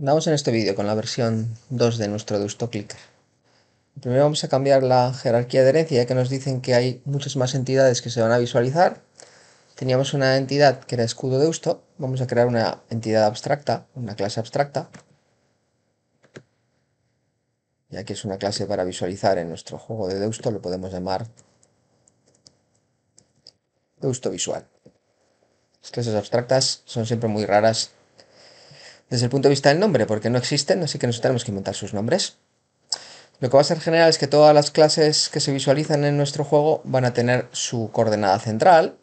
Vamos en este vídeo con la versión 2 de nuestro Deusto Clicker. Primero vamos a cambiar la jerarquía de herencia, ya que nos dicen que hay muchas más entidades que se van a visualizar. Teníamos una entidad que era escudo Deusto, vamos a crear una entidad abstracta, una clase abstracta, ya que es una clase para visualizar en nuestro juego de Deusto, lo podemos llamar Deusto Visual. Las clases abstractas son siempre muy raras desde el punto de vista del nombre, porque no existen, así que nosotros tenemos que inventar sus nombres. Lo que va a ser general es que todas las clases que se visualizan en nuestro juego van a tener su coordenada central,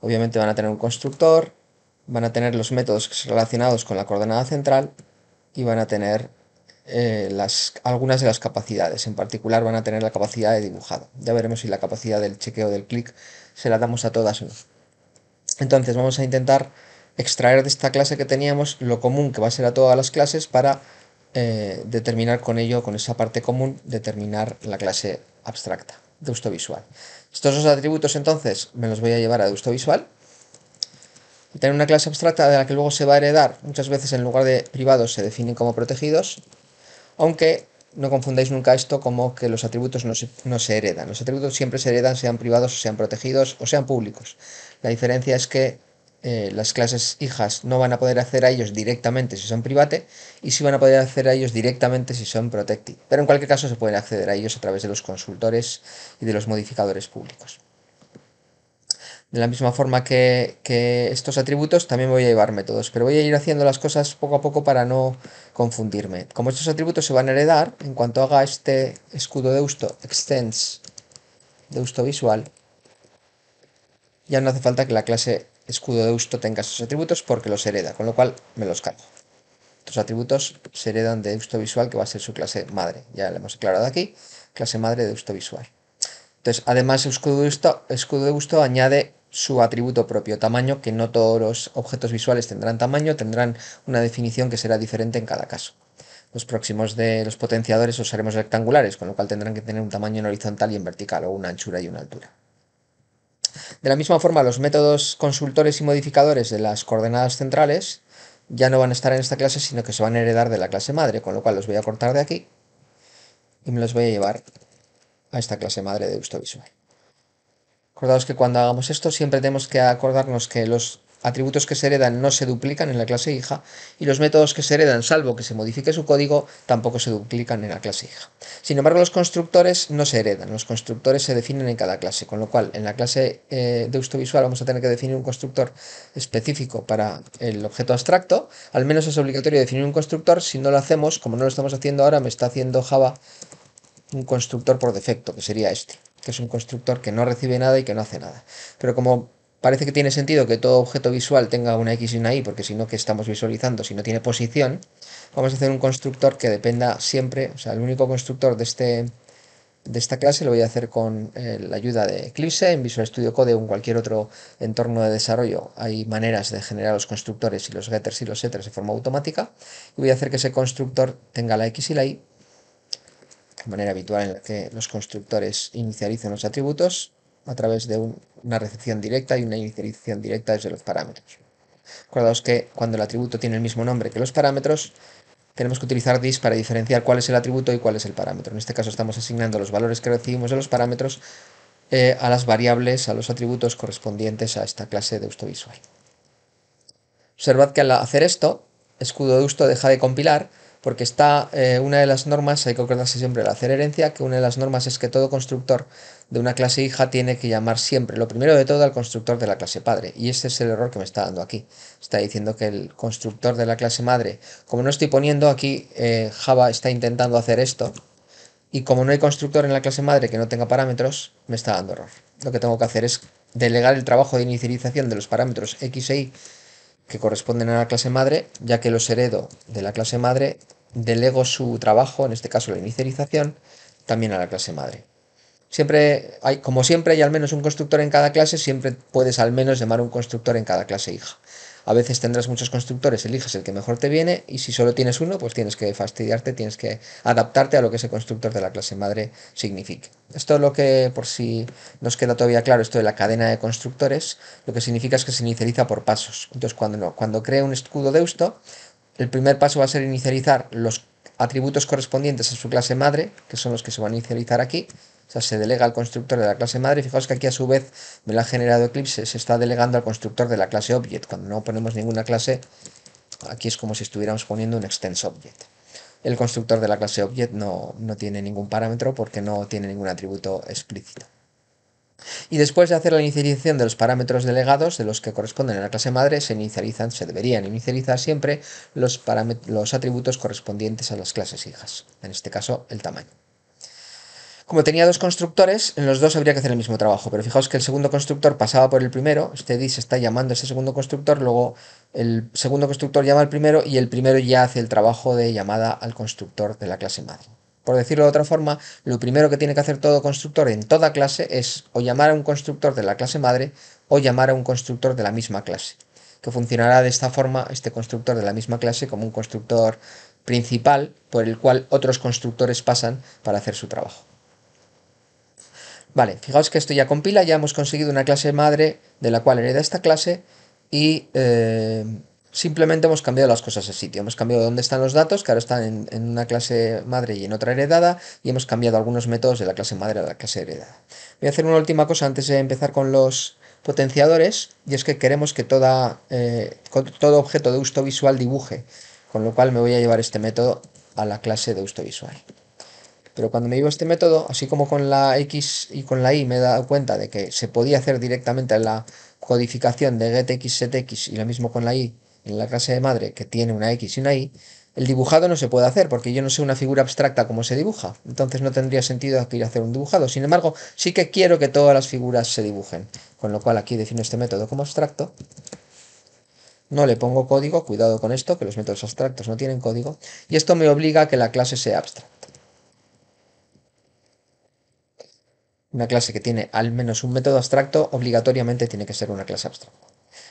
obviamente van a tener un constructor, van a tener los métodos relacionados con la coordenada central y van a tener eh, las, algunas de las capacidades. En particular van a tener la capacidad de dibujado. Ya veremos si la capacidad del chequeo del clic se la damos a todas o no. Entonces vamos a intentar extraer de esta clase que teníamos lo común que va a ser a todas las clases para eh, determinar con ello, con esa parte común, determinar la clase abstracta de gusto visual. Estos dos atributos entonces me los voy a llevar a gusto visual. tener una clase abstracta de la que luego se va a heredar, muchas veces en lugar de privados se definen como protegidos, aunque no confundáis nunca esto como que los atributos no se, no se heredan. Los atributos siempre se heredan, sean privados, sean protegidos o sean públicos. La diferencia es que eh, las clases hijas no van a poder hacer a ellos directamente si son private y si van a poder hacer a ellos directamente si son protected. Pero en cualquier caso se pueden acceder a ellos a través de los consultores y de los modificadores públicos. De la misma forma que, estos atributos, también voy a llevar métodos, pero voy a ir haciendo las cosas poco a poco para no confundirme. Como estos atributos se van a heredar, en cuanto haga este escudo de gusto extends gusto visual, ya no hace falta que la clase escudo de gusto tenga sus atributos porque los hereda, con lo cual me los cargo. Estos atributos se heredan de gusto Visual, que va a ser su clase madre. Ya lo hemos declarado aquí, clase madre de gusto Visual. Entonces, además, escudo de gusto escudo de añade su atributo propio, tamaño, que no todos los objetos visuales tendrán tamaño, tendrán una definición que será diferente en cada caso. Los próximos de los potenciadores los haremos rectangulares, con lo cual tendrán que tener un tamaño en horizontal y en vertical, o una anchura y una altura. De la misma forma, los métodos consultores y modificadores de las coordenadas centrales ya no van a estar en esta clase, sino que se van a heredar de la clase madre, con lo cual los voy a cortar de aquí y me los voy a llevar a esta clase madre de gusto visual. Acordaos que cuando hagamos esto siempre tenemos que acordarnos que los atributos que se heredan no se duplican en la clase hija y los métodos que se heredan, salvo que se modifique su código, tampoco se duplican en la clase hija. Sin embargo, los constructores no se heredan, los constructores se definen en cada clase, con lo cual en la clase eh, de uso visual vamos a tener que definir un constructor específico para el objeto abstracto, al menos es obligatorio definir un constructor, si no lo hacemos, como no lo estamos haciendo ahora, me está haciendo Java un constructor por defecto, que sería este, que es un constructor que no recibe nada y que no hace nada. Pero como parece que tiene sentido que todo objeto visual tenga una X y una Y, porque si no, que estamos visualizando? Si no tiene posición, vamos a hacer un constructor que dependa siempre, o sea, el único constructor de, este, de esta clase lo voy a hacer con eh, la ayuda de Eclipse, en Visual Studio Code o en cualquier otro entorno de desarrollo hay maneras de generar los constructores y los getters y los setters de forma automática, y voy a hacer que ese constructor tenga la X y la Y, de manera habitual en la que los constructores inicializan los atributos, a través de una recepción directa y una inicialización directa desde los parámetros. Acordaos que cuando el atributo tiene el mismo nombre que los parámetros, tenemos que utilizar this para diferenciar cuál es el atributo y cuál es el parámetro. En este caso estamos asignando los valores que recibimos de los parámetros eh, a las variables, a los atributos correspondientes a esta clase de gusto visual. Observad que al hacer esto, escudo de gusto deja de compilar porque está eh, una de las normas, hay que acordarse siempre de hacer herencia, que una de las normas es que todo constructor de una clase hija tiene que llamar siempre, lo primero de todo, al constructor de la clase padre. Y este es el error que me está dando aquí. Está diciendo que el constructor de la clase madre, como no estoy poniendo aquí, eh, Java está intentando hacer esto. Y como no hay constructor en la clase madre que no tenga parámetros, me está dando error. Lo que tengo que hacer es delegar el trabajo de inicialización de los parámetros X e Y que corresponden a la clase madre, ya que los heredo de la clase madre, delego su trabajo, en este caso la inicialización, también a la clase madre. Siempre hay, como siempre, hay al menos un constructor en cada clase, siempre puedes al menos llamar un constructor en cada clase hija. A veces tendrás muchos constructores, eliges el que mejor te viene y si solo tienes uno, pues tienes que fastidiarte, tienes que adaptarte a lo que ese constructor de la clase madre signifique. Esto es lo que, por si nos queda todavía claro, esto de la cadena de constructores, lo que significa es que se inicializa por pasos. Entonces, cuando, cuando cree un escudo deusto, el primer paso va a ser inicializar los atributos correspondientes a su clase madre, que son los que se van a inicializar aquí, o sea, se delega al constructor de la clase madre. Fijaos que aquí a su vez me lo ha generado Eclipse, se está delegando al constructor de la clase object. Cuando no ponemos ninguna clase, aquí es como si estuviéramos poniendo un extenso object. El constructor de la clase object no, no tiene ningún parámetro porque no tiene ningún atributo explícito. Y después de hacer la inicialización de los parámetros delegados de los que corresponden a la clase madre, se inicializan, se deberían inicializar siempre los, los atributos correspondientes a las clases hijas, en este caso el tamaño. Como tenía dos constructores, en los dos habría que hacer el mismo trabajo, pero fijaos que el segundo constructor pasaba por el primero, este dice está llamando a ese segundo constructor, luego el segundo constructor llama al primero y el primero ya hace el trabajo de llamada al constructor de la clase madre. Por decirlo de otra forma, lo primero que tiene que hacer todo constructor en toda clase es o llamar a un constructor de la clase madre o llamar a un constructor de la misma clase, que funcionará de esta forma este constructor de la misma clase como un constructor principal por el cual otros constructores pasan para hacer su trabajo. Vale, fijaos que esto ya compila, ya hemos conseguido una clase madre de la cual hereda esta clase y eh, simplemente hemos cambiado las cosas de sitio. Hemos cambiado dónde están los datos, que ahora están en, una clase madre y en otra heredada, y hemos cambiado algunos métodos de la clase madre a la clase heredada. Voy a hacer una última cosa antes de empezar con los potenciadores, y es que queremos que toda, eh, todo objeto de gusto visual dibuje, con lo cual me voy a llevar este método a la clase de gusto visual. Pero cuando me llevo este método, así como con la X y con la Y me he dado cuenta de que se podía hacer directamente la codificación de getx, setx y lo mismo con la Y en la clase de madre que tiene una X y una Y, el dibujado no se puede hacer porque yo no sé una figura abstracta como se dibuja. Entonces no tendría sentido aquí hacer un dibujado. Sin embargo, sí que quiero que todas las figuras se dibujen. Con lo cual aquí defino este método como abstracto. No le pongo código, cuidado con esto, que los métodos abstractos no tienen código. Y esto me obliga a que la clase sea abstracta. una clase que tiene al menos un método abstracto obligatoriamente tiene que ser una clase abstracta.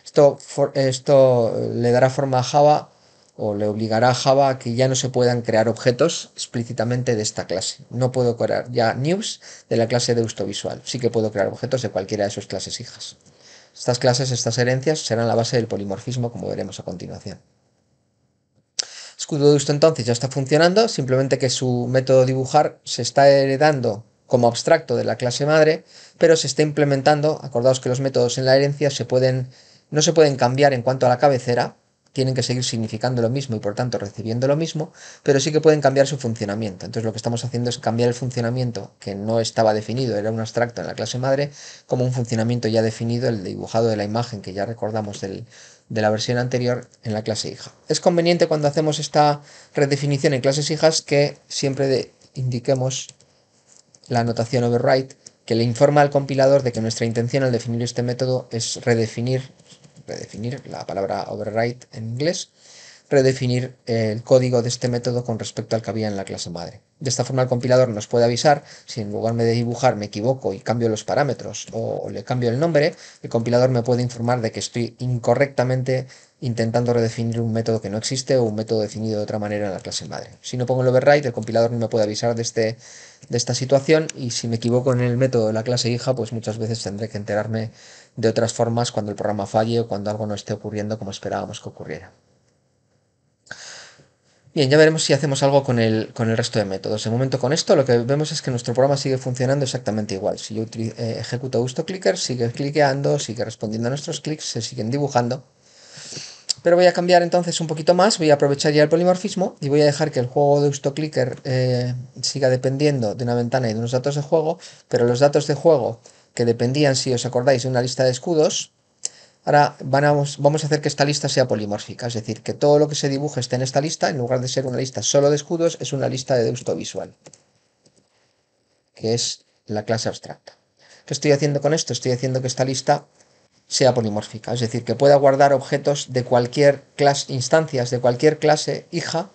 Esto, esto eh, le dará forma a Java o le obligará a Java a que ya no se puedan crear objetos explícitamente de esta clase. No puedo crear ya news de la clase de gusto visual. Sí que puedo crear objetos de cualquiera de sus clases hijas. Estas clases, estas herencias, serán la base del polimorfismo, como veremos a continuación. Escudo de gusto entonces ya está funcionando, simplemente que su método dibujar se está heredando como abstracto de la clase madre, pero se está implementando, acordaos que los métodos en la herencia se pueden, no se pueden cambiar en cuanto a la cabecera, tienen que seguir significando lo mismo y por tanto recibiendo lo mismo, pero sí que pueden cambiar su funcionamiento. Entonces lo que estamos haciendo es cambiar el funcionamiento que no estaba definido, era un abstracto en la clase madre, como un funcionamiento ya definido, el dibujado de la imagen que ya recordamos de la versión anterior en la clase hija. Es conveniente cuando hacemos esta redefinición en clases hijas que siempre indiquemos la anotación overwrite que le informa al compilador de que nuestra intención al definir este método es redefinir, redefinir la palabra override en inglés, redefinir eh, el código de este método con respecto al que había en la clase madre. De esta forma el compilador nos puede avisar si en lugar de dibujar me equivoco y cambio los parámetros o, le cambio el nombre, el compilador me puede informar de que estoy incorrectamente intentando redefinir un método que no existe o un método definido de otra manera en la clase madre. Si no pongo el override, el compilador no me puede avisar de este de esta situación y si me equivoco en el método de la clase hija, pues muchas veces tendré que enterarme de otras formas cuando el programa falle o cuando algo no esté ocurriendo como esperábamos que ocurriera. Bien, ya veremos si hacemos algo con el, con el resto de métodos. De momento con esto lo que vemos es que nuestro programa sigue funcionando exactamente igual. Si yo eh, ejecuto gusto clicker, sigue cliqueando, sigue respondiendo a nuestros clics, se siguen dibujando. Pero voy a cambiar entonces un poquito más, voy a aprovechar ya el polimorfismo y voy a dejar que el juego de gusto clicker eh, siga dependiendo de una ventana y de unos datos de juego, pero los datos de juego que dependían, si os acordáis, de una lista de escudos, ahora vamos a hacer que esta lista sea polimórfica, es decir, que todo lo que se dibuje esté en esta lista, en lugar de ser una lista solo de escudos, es una lista de deusto visual, que es la clase abstracta. ¿Qué estoy haciendo con esto? Estoy haciendo que esta lista sea polimórfica, es decir, que pueda guardar objetos de cualquier clase, instancias de cualquier clase hija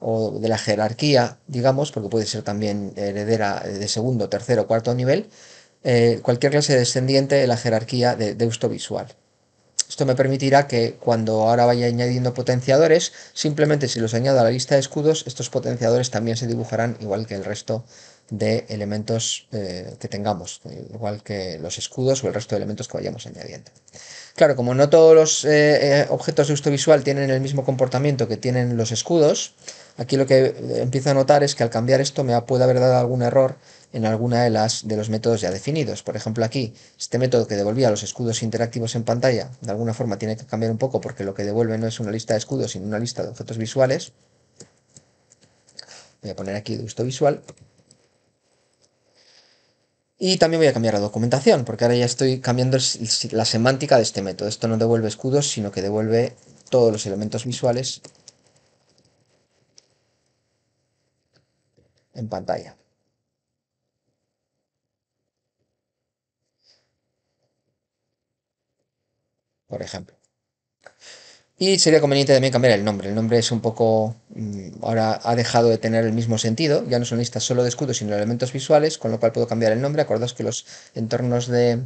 o de la jerarquía, digamos, porque puede ser también heredera de segundo, tercero, cuarto nivel, eh, cualquier clase descendiente de la jerarquía de deusto visual. Esto me permitirá que cuando ahora vaya añadiendo potenciadores, simplemente si los añado a la lista de escudos, estos potenciadores también se dibujarán igual que el resto de elementos eh, que tengamos, igual que los escudos o el resto de elementos que vayamos añadiendo. Claro, como no todos los eh, eh, objetos de gusto visual tienen el mismo comportamiento que tienen los escudos, aquí lo que empiezo a notar es que al cambiar esto me puede haber dado algún error en alguna de las de los métodos ya definidos. Por ejemplo, aquí este método que devolvía los escudos interactivos en pantalla, de alguna forma tiene que cambiar un poco porque lo que devuelve no es una lista de escudos, sino una lista de objetos visuales. Voy a poner aquí de uso visual. Y también voy a cambiar la documentación, porque ahora ya estoy cambiando la semántica de este método. Esto no devuelve escudos, sino que devuelve todos los elementos visuales en pantalla. Por ejemplo. Y sería conveniente también cambiar el nombre. El nombre es un poco. Mm, ahora ha dejado de tener el mismo sentido. Ya no son listas solo de escudos, sino de elementos visuales, con lo cual puedo cambiar el nombre. Acordaos que los entornos de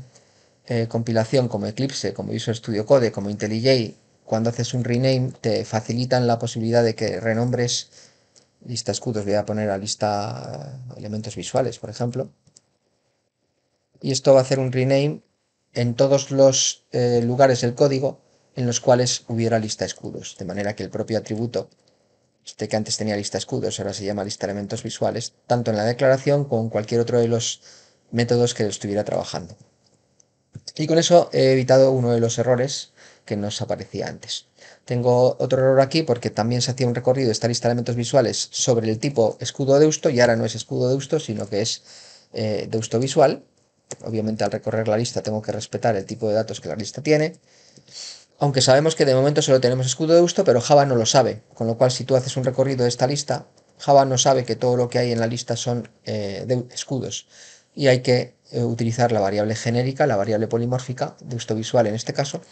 eh, compilación como Eclipse, como Visual Studio Code, como IntelliJ, cuando haces un rename, te facilitan la posibilidad de que renombres lista escudos. Voy a poner a lista eh, elementos visuales, por ejemplo. Y esto va a hacer un rename en todos los eh, lugares del código en los cuales hubiera lista escudos, de manera que el propio atributo, este que antes tenía lista escudos, ahora se llama lista elementos visuales, tanto en la declaración como en cualquier otro de los métodos que estuviera trabajando. Y con eso he evitado uno de los errores que nos aparecía antes. Tengo otro error aquí porque también se hacía un recorrido de esta lista de elementos visuales sobre el tipo escudo deusto y ahora no es escudo deusto sino que es de eh, deusto visual. Obviamente al recorrer la lista tengo que respetar el tipo de datos que la lista tiene. Aunque sabemos que de momento solo tenemos escudo de gusto, pero Java no lo sabe, con lo cual si tú haces un recorrido de esta lista, Java no sabe que todo lo que hay en la lista son eh, de escudos y hay que eh, utilizar la variable genérica, la variable polimórfica, de gusto visual en este caso,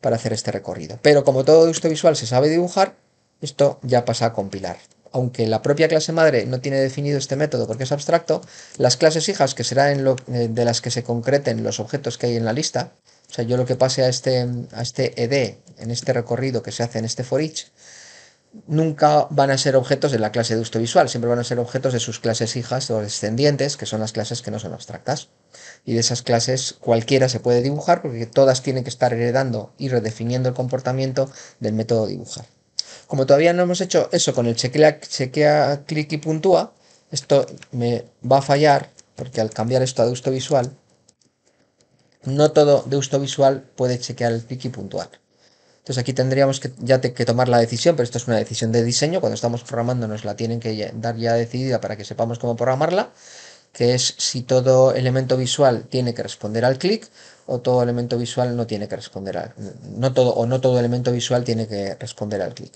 para hacer este recorrido. Pero como todo de gusto visual se sabe dibujar, esto ya pasa a compilar. Aunque la propia clase madre no tiene definido este método porque es abstracto, las clases hijas, que serán eh, de las que se concreten los objetos que hay en la lista, o sea, yo lo que pase a este, este ED, en este recorrido que se hace en este for each, nunca van a ser objetos de la clase de gusto visual, siempre van a ser objetos de sus clases hijas o descendientes, que son las clases que no son abstractas. Y de esas clases cualquiera se puede dibujar porque todas tienen que estar heredando y redefiniendo el comportamiento del método dibujar. Como todavía no hemos hecho eso con el chequea, chequea clic y puntúa, esto me va a fallar porque al cambiar esto a gusto visual no todo de gusto visual puede chequear el click y puntuar. Entonces aquí tendríamos que, ya que tomar la decisión, pero esto es una decisión de diseño, cuando estamos programando nos la tienen que dar ya decidida para que sepamos cómo programarla, que es si todo elemento visual tiene que responder al clic o todo elemento visual no tiene que responder al no todo o no todo elemento visual tiene que responder al clic.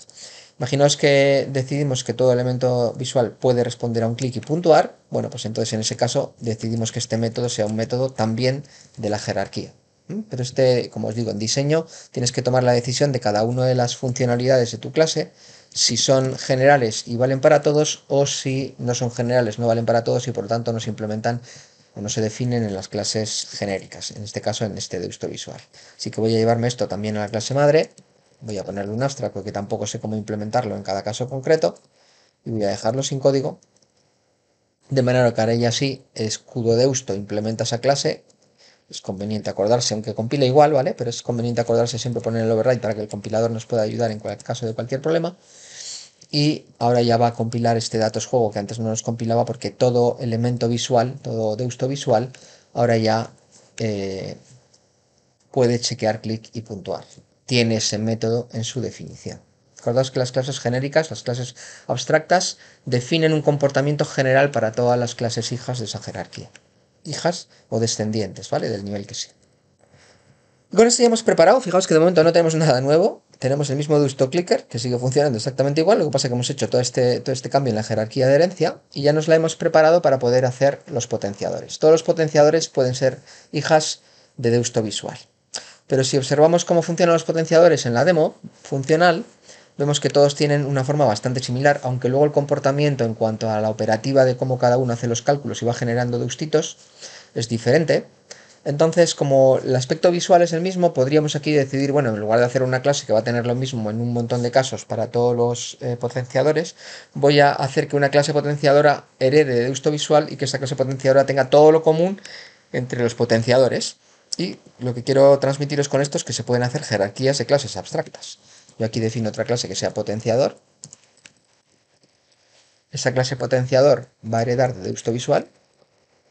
Imaginaos que decidimos que todo elemento visual puede responder a un clic y puntuar. Bueno, pues entonces en ese caso decidimos que este método sea un método también de la jerarquía. ¿Mm? Pero este, como os digo, en diseño tienes que tomar la decisión de cada una de las funcionalidades de tu clase, si son generales y valen para todos o si no son generales, no valen para todos y por lo tanto no se implementan o no se definen en las clases genéricas, en este caso en este de visual. Así que voy a llevarme esto también a la clase madre voy a ponerle un abstract porque tampoco sé cómo implementarlo en cada caso concreto y voy a dejarlo sin código de manera que ahora ya sí escudo deusto implementa esa clase es conveniente acordarse, aunque compile igual, ¿vale? Pero es conveniente acordarse siempre poner el override para que el compilador nos pueda ayudar en cualquier caso de cualquier problema. Y ahora ya va a compilar este datos juego que antes no nos compilaba porque todo elemento visual, todo deusto visual, ahora ya eh, puede chequear clic y puntuar tiene ese método en su definición. Recordaos que las clases genéricas, las clases abstractas, definen un comportamiento general para todas las clases hijas de esa jerarquía. Hijas o descendientes, ¿vale? Del nivel que sea. Con esto ya hemos preparado, fijaos que de momento no tenemos nada nuevo, tenemos el mismo Deusto Clicker, que sigue funcionando exactamente igual, lo que pasa es que hemos hecho todo este, todo este cambio en la jerarquía de herencia y ya nos la hemos preparado para poder hacer los potenciadores. Todos los potenciadores pueden ser hijas de Deusto Visual. Pero si observamos cómo funcionan los potenciadores en la demo funcional, vemos que todos tienen una forma bastante similar, aunque luego el comportamiento en cuanto a la operativa de cómo cada uno hace los cálculos y va generando deustitos es diferente. Entonces, como el aspecto visual es el mismo, podríamos aquí decidir, bueno, en lugar de hacer una clase que va a tener lo mismo en un montón de casos para todos los eh, potenciadores, voy a hacer que una clase potenciadora herede de deusto visual y que esa clase potenciadora tenga todo lo común entre los potenciadores. Y lo que quiero transmitiros con esto es que se pueden hacer jerarquías de clases abstractas. Yo aquí defino otra clase que sea potenciador. Esa clase potenciador va a heredar de deusto visual,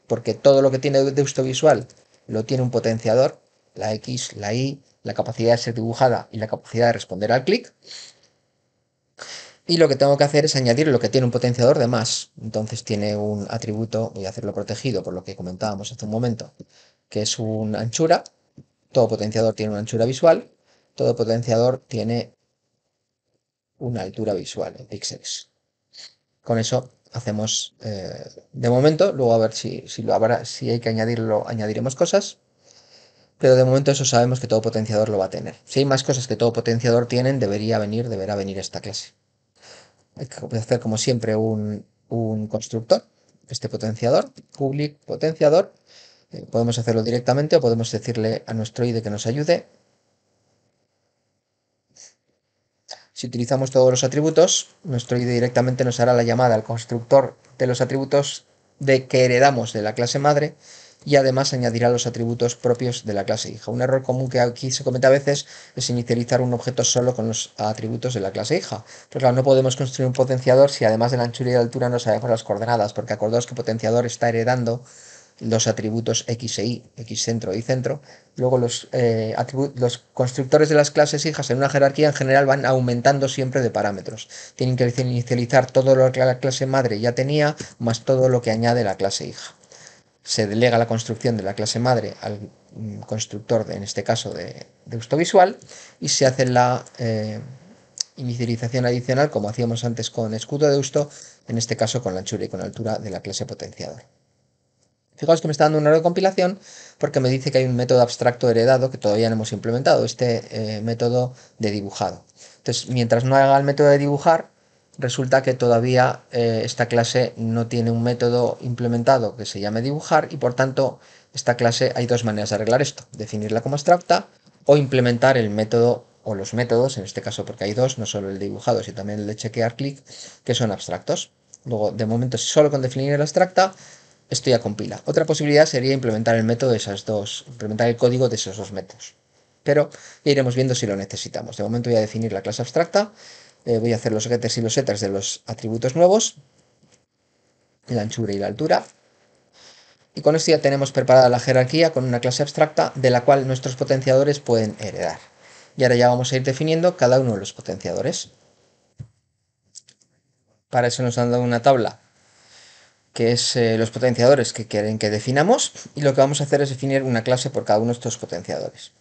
porque todo lo que tiene deusto visual lo tiene un potenciador, la X, la Y, la capacidad de ser dibujada y la capacidad de responder al clic. Y lo que tengo que hacer es añadir lo que tiene un potenciador de más. Entonces tiene un atributo, voy a hacerlo protegido por lo que comentábamos hace un momento, que es una anchura. Todo potenciador tiene una anchura visual. Todo potenciador tiene una altura visual en píxeles. Con eso hacemos eh, de momento, luego a ver si, si, si hay que añadirlo, añadiremos cosas. Pero de momento eso sabemos que todo potenciador lo va a tener. Si hay más cosas que todo potenciador tienen, debería venir, deberá venir esta clase. Hay que hacer como siempre un, un constructor, este potenciador, public potenciador, eh, podemos hacerlo directamente o podemos decirle a nuestro IDE que nos ayude. Si utilizamos todos los atributos, nuestro IDE directamente nos hará la llamada al constructor de los atributos de que heredamos de la clase madre y además añadirá los atributos propios de la clase hija. Un error común que aquí se comete a veces es inicializar un objeto solo con los atributos de la clase hija. Pero pues claro, no podemos construir un potenciador si además de la anchura y la altura no sabemos las coordenadas, porque acordaos que potenciador está heredando los atributos x e y, x centro y centro. Luego los, eh, los constructores de las clases hijas en una jerarquía en general van aumentando siempre de parámetros. Tienen que inicializar todo lo que la clase madre ya tenía, más todo lo que añade la clase hija. Se delega la construcción de la clase madre al mm, constructor, en este caso de, de visual, y se hace la eh, inicialización adicional, como hacíamos antes con escudo de gusto, en este caso con la anchura y con altura de la clase potenciador. Fijaos que me está dando una compilación porque me dice que hay un método abstracto heredado que todavía no hemos implementado, este eh, método de dibujado. Entonces, mientras no haga el método de dibujar, resulta que todavía eh, esta clase no tiene un método implementado que se llame dibujar y por tanto esta clase hay dos maneras de arreglar esto, definirla como abstracta o implementar el método o los métodos, en este caso porque hay dos, no solo el dibujado, sino también el de chequear clic, que son abstractos. Luego, de momento, solo con definir el abstracta esto ya compila. Otra posibilidad sería implementar el método de esas dos, implementar el código de esos dos métodos. Pero iremos viendo si lo necesitamos. De momento voy a definir la clase abstracta, eh, voy a hacer los getters y los setters de los atributos nuevos, la anchura y la altura. Y con esto ya tenemos preparada la jerarquía con una clase abstracta de la cual nuestros potenciadores pueden heredar. Y ahora ya vamos a ir definiendo cada uno de los potenciadores. Para eso nos han dado una tabla que es eh, los potenciadores que quieren que definamos y lo que vamos a hacer es definir una clase por cada uno de estos potenciadores.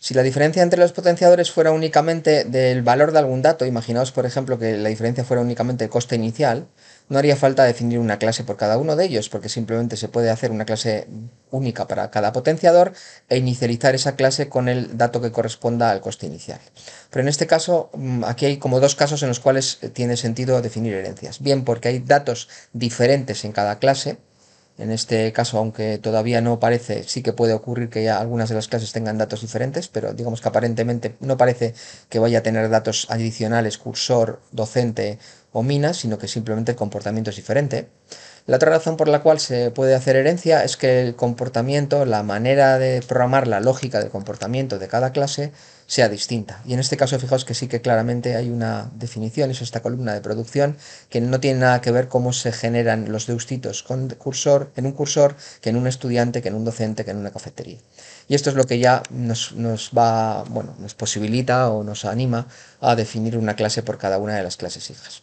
Si la diferencia entre los potenciadores fuera únicamente del valor de algún dato, imaginaos por ejemplo que la diferencia fuera únicamente el coste inicial, no haría falta definir una clase por cada uno de ellos, porque simplemente se puede hacer una clase única para cada potenciador e inicializar esa clase con el dato que corresponda al coste inicial. Pero en este caso, mm, aquí hay como dos casos en los cuales tiene sentido definir herencias. Bien porque hay datos diferentes en cada clase, en este caso, aunque todavía no parece, sí que puede ocurrir que ya algunas de las clases tengan datos diferentes, pero digamos que aparentemente no parece que vaya a tener datos adicionales, cursor, docente o minas, sino que simplemente el comportamiento es diferente. La otra razón por la cual se puede hacer herencia es que el comportamiento, la manera de programar la lógica del comportamiento de cada clase sea distinta. Y en este caso, fijaos que sí que claramente hay una definición, es esta columna de producción, que no tiene nada que ver cómo se generan los deustitos con cursor, en un cursor, que en un estudiante, que en un docente, que en una cafetería. Y esto es lo que ya nos va, bueno, nos posibilita o nos anima a definir una clase por cada una de las clases hijas.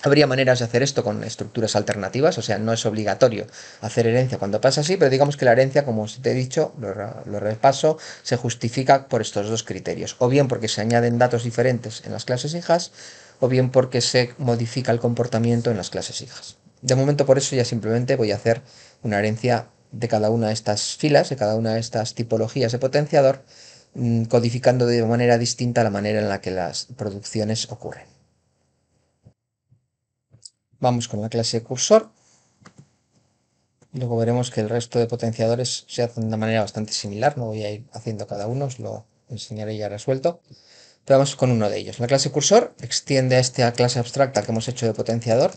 Habría maneras de hacer esto con estructuras alternativas, o sea, no es obligatorio hacer herencia cuando pasa así, pero digamos que la herencia, como te he dicho, lo, lo, repaso, se justifica por estos dos criterios, o bien porque se añaden datos diferentes en las clases hijas, o bien porque se modifica el comportamiento en las clases hijas. De momento por eso ya simplemente voy a hacer una herencia de cada una de estas filas, de cada una de estas tipologías de potenciador, mm, codificando de manera distinta la manera en la que las producciones ocurren. Vamos con la clase cursor. luego veremos que el resto de potenciadores se hacen de una manera bastante similar. No voy a ir haciendo cada uno, os lo enseñaré ya resuelto. Pero vamos con uno de ellos. La clase cursor extiende a esta clase abstracta que hemos hecho de potenciador.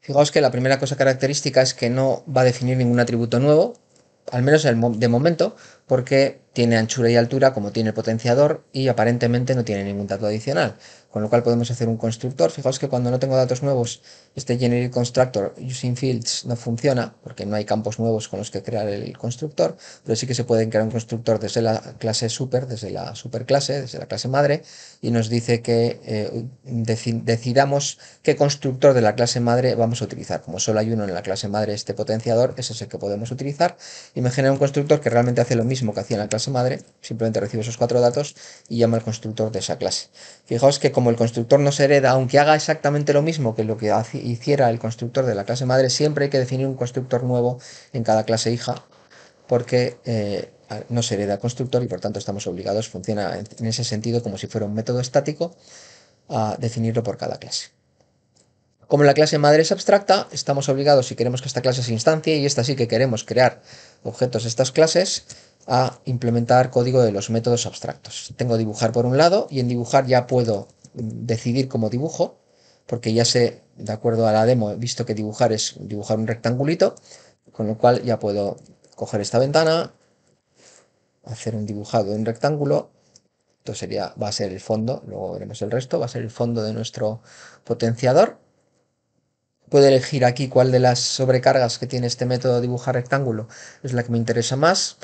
Fijaos que la primera cosa característica es que no va a definir ningún atributo nuevo, al menos de momento, porque tiene anchura y altura como tiene el potenciador y aparentemente no tiene ningún dato adicional con lo cual podemos hacer un constructor. Fijaos que cuando no tengo datos nuevos, este generic constructor using fields no funciona porque no hay campos nuevos con los que crear el constructor, pero sí que se puede crear un constructor desde la clase super, desde la superclase, desde la clase madre, y nos dice que eh, decidamos qué constructor de la clase madre vamos a utilizar. Como solo hay uno en la clase madre, este potenciador, ese es el que podemos utilizar, y me genera un constructor que realmente hace lo mismo que hacía en la clase madre, simplemente recibe esos cuatro datos y llama al constructor de esa clase. Fijaos que como el constructor no se hereda, aunque haga exactamente lo mismo que lo que hiciera el constructor de la clase madre, siempre hay que definir un constructor nuevo en cada clase hija, porque eh, no se hereda el constructor y por tanto estamos obligados, funciona en ese sentido como si fuera un método estático, a definirlo por cada clase. Como la clase madre es abstracta, estamos obligados, si queremos que esta clase se instancie, y esta sí que queremos crear objetos de estas clases, a implementar código de los métodos abstractos. Tengo dibujar por un lado y en dibujar ya puedo decidir cómo dibujo, porque ya sé, de acuerdo a la demo, he visto que dibujar es dibujar un rectangulito, con lo cual ya puedo coger esta ventana, hacer un dibujado en rectángulo, esto sería, va a ser el fondo, luego veremos el resto, va a ser el fondo de nuestro potenciador. Puedo elegir aquí cuál de las sobrecargas que tiene este método de dibujar rectángulo es la que me interesa más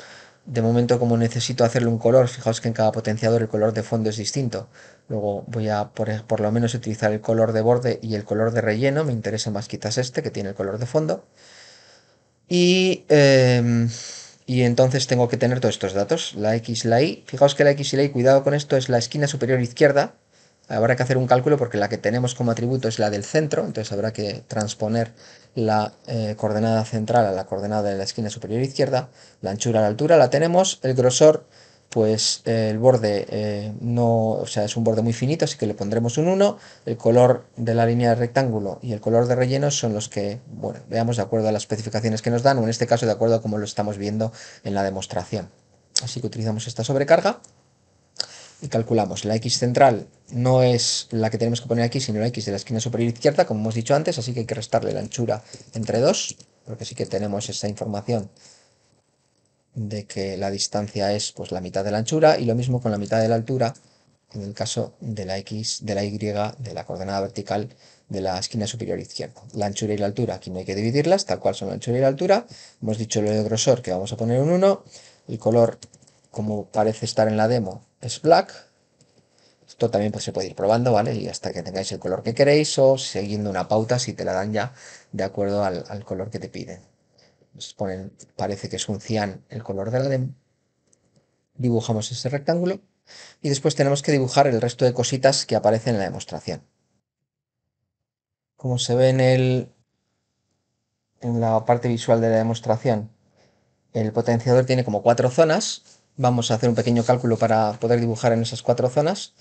de momento como necesito hacerle un color, fijaos que en cada potenciador el color de fondo es distinto. Luego voy a por, lo menos utilizar el color de borde y el color de relleno, me interesa más quizás este que tiene el color de fondo. Y, em, y entonces tengo que tener todos estos datos, la X, la Y. Fijaos que la X y la Y, cuidado con esto, es la esquina superior izquierda, habrá que hacer un cálculo porque la que tenemos como atributo es la del centro, entonces habrá que transponer la eh, coordenada central a la coordenada de la esquina superior izquierda, la anchura a la altura la tenemos, el grosor pues eh, el borde eh, no, o sea, es un borde muy finito, así que le pondremos un 1, el color de la línea de rectángulo y el color de relleno son los que, bueno, veamos de acuerdo a las especificaciones que nos dan, o en este caso de acuerdo a cómo lo estamos viendo en la demostración. Así que utilizamos esta sobrecarga calculamos. La X central no es la que tenemos que poner aquí, sino la X de la esquina superior izquierda, como hemos dicho antes, así que hay que restarle la anchura entre 2, porque sí que tenemos esa información de que la distancia es pues, la mitad de la anchura, y lo mismo con la mitad de la altura, en el caso de la X, de la Y, de la coordenada vertical de la esquina superior izquierda. La anchura y la altura, aquí no hay que dividirlas, tal cual son la anchura y la altura. Hemos dicho lo de grosor, que vamos a poner un 1. El color, como parece estar en la demo, es black. Esto también pues, se puede ir probando, ¿vale? Y hasta que tengáis el color que queréis o siguiendo una pauta si te la dan ya de acuerdo al, color que te piden. ponen, parece que es un cian el color de la Dibujamos ese rectángulo y después tenemos que dibujar el resto de cositas que aparecen en la demostración. Como se ve en, el, en la parte visual de la demostración, el potenciador tiene como cuatro zonas Vamos a hacer un pequeño cálculo para poder dibujar en esas cuatro zonas.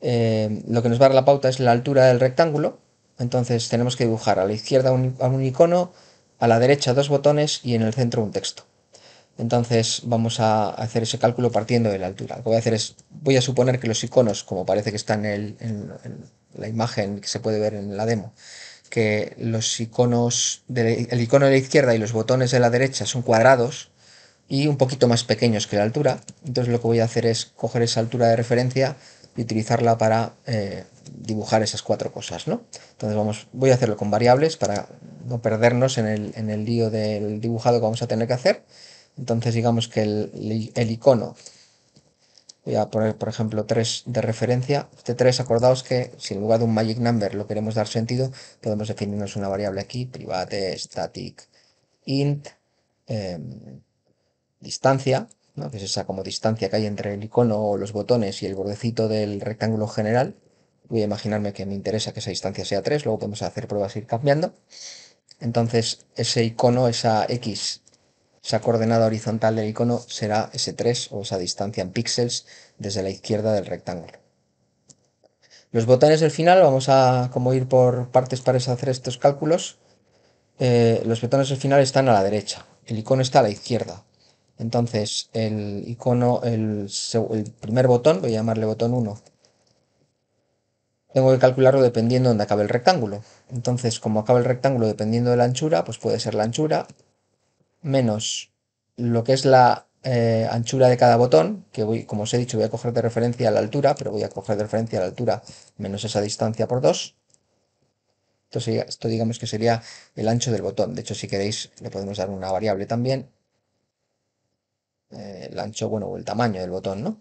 Eh, lo que nos va a dar la pauta es la altura del rectángulo. Entonces tenemos que dibujar a la izquierda un, icono, a la derecha dos botones y en el centro un texto. Entonces vamos a hacer ese cálculo partiendo de la altura. Lo que voy a hacer es, voy a suponer que los iconos, como parece que están en, la imagen que se puede ver en la demo, que los iconos, el icono de la izquierda y los botones de la derecha son cuadrados, y un poquito más pequeños que la altura. Entonces lo que voy a hacer es coger esa altura de referencia y utilizarla para eh, dibujar esas cuatro cosas, Entonces vamos, voy a hacerlo con variables para no perdernos en el, lío del dibujado que vamos a tener que hacer. Entonces digamos que el, icono, voy a poner por ejemplo 3 de referencia, este 3 acordaos que si en lugar de un magic number lo queremos dar sentido, podemos definirnos una variable aquí, private, static, int, em, distancia, que es esa como distancia que hay entre el icono o los botones y el bordecito del rectángulo general. Voy a imaginarme que me interesa que esa distancia sea 3, luego podemos hacer pruebas y e ir cambiando. Entonces ese icono, esa X, esa coordenada horizontal del icono será ese 3 o esa distancia en píxeles desde la izquierda del rectángulo. Los botones del final, vamos a como ir por partes para hacer estos cálculos. Eh, los botones del final están a la derecha, el icono está a la izquierda. Entonces, el icono, el, primer botón, voy a llamarle botón 1, tengo que calcularlo dependiendo de donde acabe el rectángulo. Entonces, como acaba el rectángulo dependiendo de la anchura, pues puede ser la anchura menos lo que es la eh, anchura de cada botón, que voy, como os he dicho, voy a coger de referencia a la altura, pero voy a coger de referencia a la altura menos esa distancia por 2. Entonces, esto digamos que sería el ancho del botón. De hecho, si queréis, le podemos dar una variable también eh, el ancho, bueno, o el tamaño del botón, ¿no?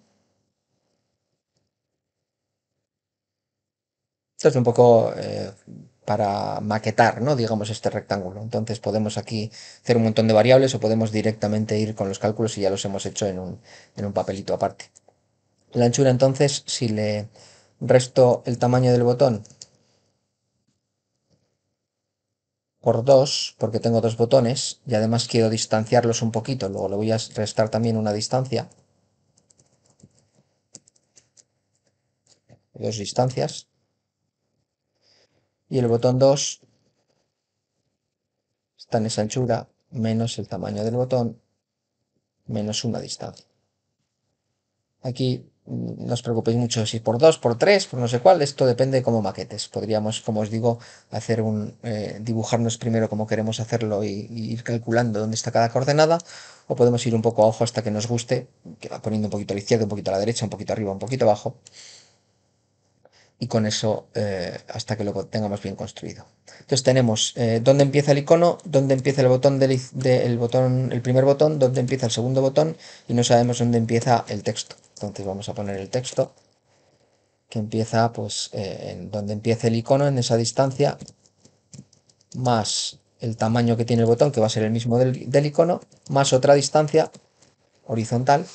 Esto es un poco eh, para maquetar, ¿no? Digamos, este rectángulo. Entonces podemos aquí hacer un montón de variables o podemos directamente ir con los cálculos y ya los hemos hecho en un, en un papelito aparte. La anchura, entonces, si le resto el tamaño del botón por dos, porque tengo dos botones y además quiero distanciarlos un poquito, luego le voy a restar también una distancia. Dos distancias. Y el botón 2 está en esa anchura menos el tamaño del botón menos una distancia. Aquí no os preocupéis mucho si por dos, por tres, por no sé cuál, esto depende de cómo maquetes. Podríamos, como os digo, hacer un eh, dibujarnos primero cómo queremos hacerlo y, ir calculando dónde está cada coordenada, o podemos ir un poco a ojo hasta que nos guste, que va poniendo un poquito a la izquierda, un poquito a la derecha, un poquito arriba, un poquito abajo, y con eso eh, hasta que lo tengamos bien construido. Entonces tenemos eh, dónde empieza el icono, dónde empieza el botón del botón, el primer botón, dónde empieza el segundo botón, y no sabemos dónde empieza el texto. Entonces vamos a poner el texto que empieza, pues, eh, en donde empiece el icono, en esa distancia, más el tamaño que tiene el botón, que va a ser el mismo del, del icono, más otra distancia horizontal,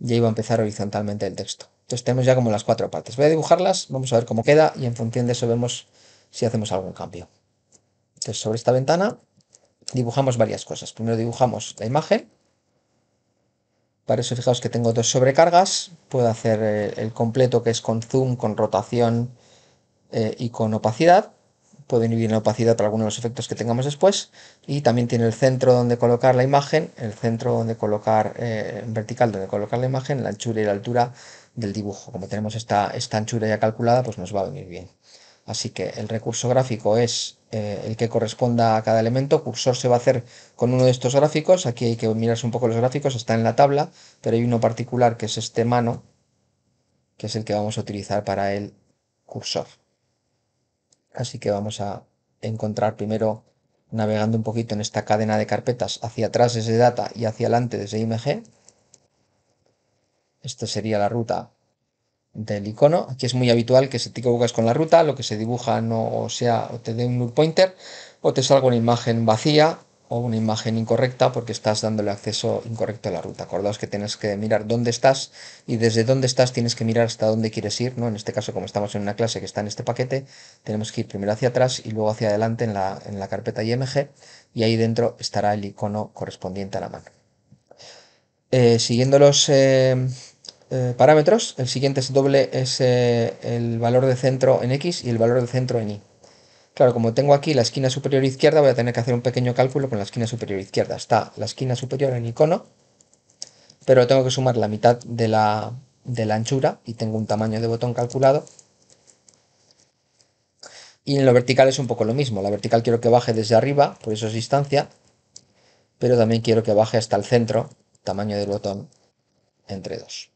y ahí va a empezar horizontalmente el texto. Entonces tenemos ya como las cuatro partes. Voy a dibujarlas, vamos a ver cómo queda, y en función de eso vemos si hacemos algún cambio. Entonces sobre esta ventana dibujamos varias cosas. Primero dibujamos la imagen, para eso fijaos que tengo dos sobrecargas, puedo hacer eh, el completo que es con zoom, con rotación eh, y con opacidad. Puedo inhibir la opacidad para algunos de los efectos que tengamos después. Y también tiene el centro donde colocar la imagen, el centro donde colocar, eh, en vertical donde colocar la imagen, la anchura y la altura del dibujo. Como tenemos esta, esta anchura ya calculada, pues nos va a venir bien. Así que el recurso gráfico es eh, el que corresponda a cada elemento. Cursor se va a hacer con uno de estos gráficos. Aquí hay que mirarse un poco los gráficos, está en la tabla, pero hay uno particular que es este mano, que es el que vamos a utilizar para el cursor. Así que vamos a encontrar primero, navegando un poquito en esta cadena de carpetas, hacia atrás desde data y hacia adelante desde img. Esta sería la ruta del icono. Aquí es muy habitual que si te equivocas con la ruta, lo que se dibuja no o sea o te dé un null pointer o te salga una imagen vacía o una imagen incorrecta porque estás dándole acceso incorrecto a la ruta. Acordaos que tienes que mirar dónde estás y desde dónde estás tienes que mirar hasta dónde quieres ir, ¿no? En este caso, como estamos en una clase que está en este paquete, tenemos que ir primero hacia atrás y luego hacia adelante en la, en la carpeta IMG y ahí dentro estará el icono correspondiente a la mano. Eh, siguiendo los... Eh, eh, parámetros, el siguiente es doble es eh, el valor de centro en X y el valor de centro en Y. Claro, como tengo aquí la esquina superior izquierda, voy a tener que hacer un pequeño cálculo con la esquina superior izquierda. Está la esquina superior en icono, pero tengo que sumar la mitad de la, de la anchura y tengo un tamaño de botón calculado. Y en lo vertical es un poco lo mismo. La vertical quiero que baje desde arriba, por eso es distancia, pero también quiero que baje hasta el centro, tamaño del botón entre dos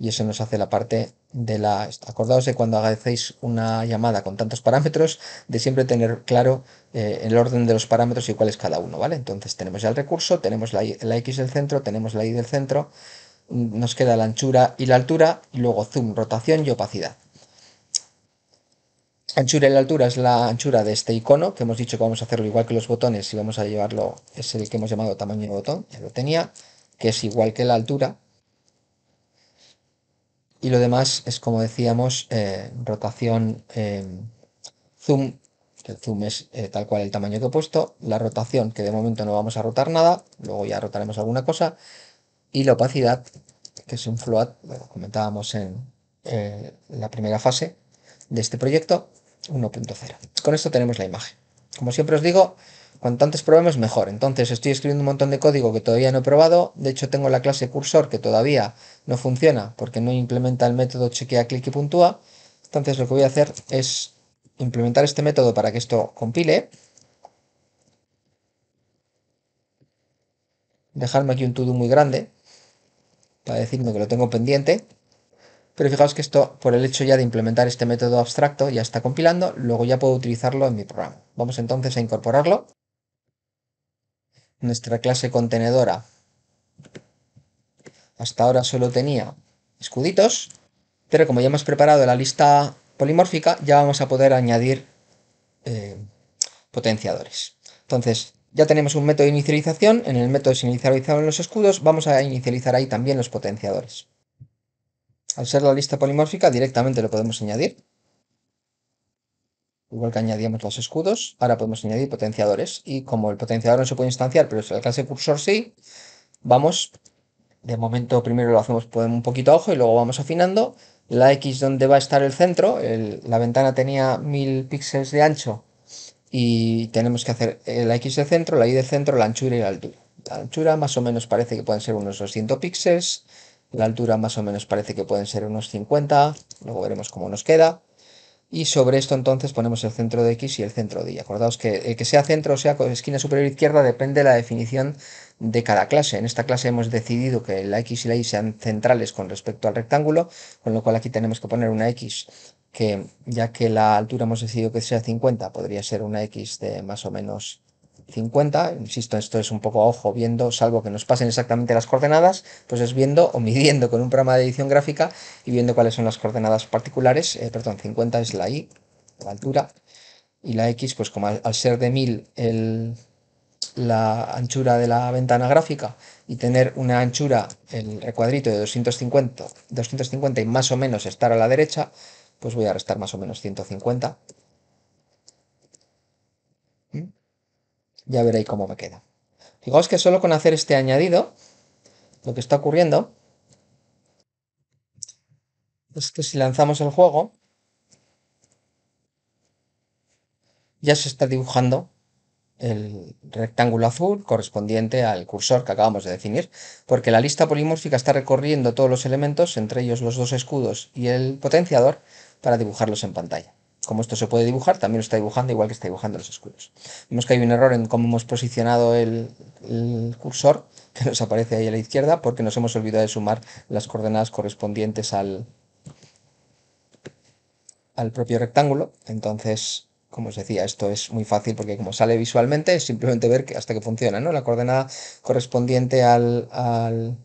y eso nos hace la parte de la... Acordaos de cuando hagáis una llamada con tantos parámetros, de siempre tener claro eh, el orden de los parámetros y cuál es cada uno, ¿vale? Entonces tenemos ya el recurso, tenemos la, la, X del centro, tenemos la Y del centro, mm, nos queda la anchura y la altura, y luego zoom, rotación y opacidad. Anchura y la altura es la anchura de este icono, que hemos dicho que vamos a hacerlo igual que los botones y vamos a llevarlo, es el que hemos llamado tamaño de botón, ya lo tenía, que es igual que la altura, y lo demás es, como decíamos, eh, rotación eh, zoom, que el zoom es eh, tal cual el tamaño que he puesto, la rotación, que de momento no vamos a rotar nada, luego ya rotaremos alguna cosa, y la opacidad, que es un float, lo comentábamos en la primera fase de este proyecto, 1.0. Con esto tenemos la imagen. Como siempre os digo, cuanto antes probemos mejor. Entonces estoy escribiendo un montón de código que todavía no he probado. De hecho tengo la clase cursor que todavía no funciona porque no implementa el método chequea, clic y puntúa. Entonces lo que voy a hacer es implementar este método para que esto compile. Dejarme aquí un todo muy grande para decirme que lo tengo pendiente. Pero fijaos que esto, por el hecho ya de implementar este método abstracto, ya está compilando, luego ya puedo utilizarlo en mi programa. Vamos entonces a incorporarlo nuestra clase contenedora. Hasta ahora solo tenía escuditos, pero como ya hemos preparado la lista polimórfica, ya vamos a poder añadir eh, potenciadores. Entonces, ya tenemos un método de inicialización. En el método inicializado en los escudos, vamos a inicializar ahí también los potenciadores. Al ser la lista polimórfica, directamente lo podemos añadir igual que añadíamos los escudos, ahora podemos añadir potenciadores. Y como el potenciador no se puede instanciar, pero el alcance cursor sí, vamos, de momento primero lo hacemos un poquito a ojo y luego vamos afinando. La X donde va a estar el centro, la ventana tenía 1000 píxeles de ancho y tenemos que hacer la X de centro, la Y de centro, la anchura y la altura. La anchura más o menos parece que pueden ser unos 200 píxeles, la altura más o menos parece que pueden ser unos 50, luego veremos cómo nos queda. Y sobre esto entonces ponemos el centro de X y el centro de Y. Acordaos que el que sea centro o sea esquina superior izquierda depende de la definición de cada clase. En esta clase hemos decidido que la X y la Y sean centrales con respecto al rectángulo, con lo cual aquí tenemos que poner una X que ya que la altura hemos decidido que sea 50, podría ser una X de más o menos 50, insisto, esto es un poco a ojo, viendo, salvo que nos pasen exactamente las coordenadas, pues es viendo o midiendo con un programa de edición gráfica y viendo cuáles son las coordenadas particulares, eh, perdón, 50 es la Y, la altura, y la X, pues como al, ser de 1000 la anchura de la ventana gráfica y tener una anchura, el cuadrito de 250, 250 y más o menos estar a la derecha, pues voy a restar más o menos 150 ya veréis cómo me queda. Fijaos que solo con hacer este añadido, lo que está ocurriendo es que si lanzamos el juego, ya se está dibujando el rectángulo azul correspondiente al cursor que acabamos de definir, porque la lista polimórfica está recorriendo todos los elementos, entre ellos los dos escudos y el potenciador, para dibujarlos en pantalla como esto se puede dibujar, también lo está dibujando igual que está dibujando los escudos. Vemos que hay un error en cómo hemos posicionado el, cursor, que nos aparece ahí a la izquierda, porque nos hemos olvidado de sumar las coordenadas correspondientes al, al propio rectángulo. Entonces, como os decía, esto es muy fácil porque como sale visualmente, es simplemente ver que hasta que funciona, La coordenada correspondiente al, al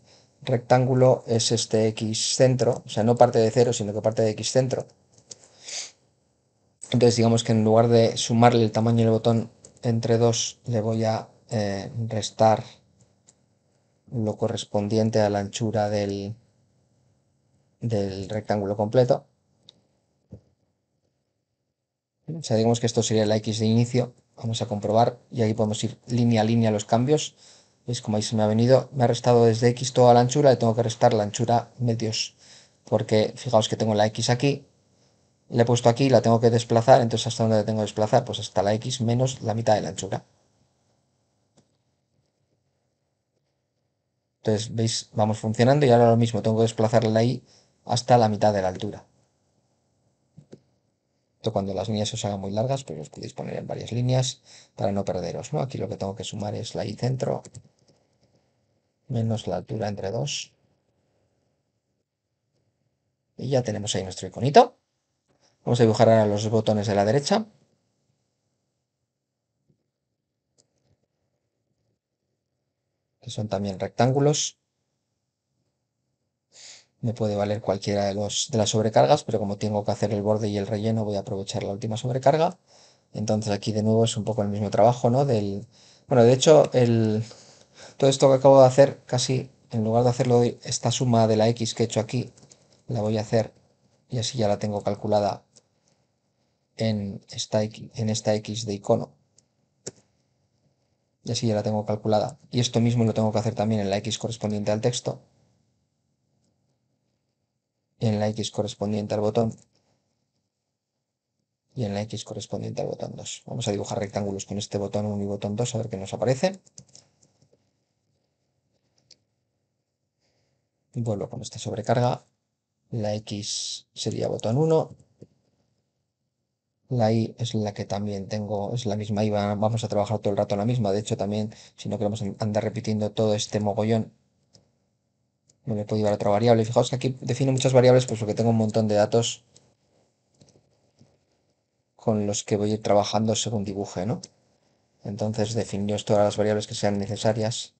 rectángulo es este x centro, o sea, no parte de cero, sino que parte de x centro entonces digamos que en lugar de sumarle el tamaño del botón entre dos le voy a eh, restar lo correspondiente a la anchura del, del rectángulo completo. O sea, digamos que esto sería la X de inicio. Vamos a comprobar y aquí podemos ir línea a línea los cambios. ¿Veis como ahí se me ha venido? Me ha restado desde X toda la anchura, y tengo que restar la anchura medios. Porque fijaos que tengo la X aquí, le he puesto aquí, la tengo que desplazar, entonces ¿hasta dónde la tengo que desplazar? Pues hasta la X menos la mitad de la anchura. Entonces, veis, vamos funcionando y ahora lo mismo, tengo que desplazar la Y hasta la mitad de la altura. Esto cuando las líneas os hagan muy largas, pues os podéis poner en varias líneas para no perderos, ¿no? Aquí lo que tengo que sumar es la Y centro menos la altura entre 2. Y ya tenemos ahí nuestro iconito. Vamos a dibujar ahora los botones de la derecha. Que son también rectángulos. Me puede valer cualquiera de, los, de las sobrecargas, pero como tengo que hacer el borde y el relleno, voy a aprovechar la última sobrecarga. Entonces aquí de nuevo es un poco el mismo trabajo, ¿no? Del, bueno, de hecho, el, todo esto que acabo de hacer, casi en lugar de hacerlo esta suma de la X que he hecho aquí, la voy a hacer y así ya la tengo calculada en esta, X, en esta X de icono. Y así ya la tengo calculada. Y esto mismo lo tengo que hacer también en la X correspondiente al texto. En la X correspondiente al botón. Y en la X correspondiente al botón 2. Vamos a dibujar rectángulos con este botón 1 y botón 2 a ver qué nos aparece. Vuelvo con esta sobrecarga. La X sería botón 1 la I es la que también tengo, es la misma I, vamos a trabajar todo el rato la misma. De hecho, también, si no queremos andar repitiendo todo este mogollón, me le puedo llevar a otra variable. Fijaos que aquí defino muchas variables, pues porque tengo un montón de datos con los que voy a ir trabajando según dibuje, ¿no? Entonces definió todas las variables que sean necesarias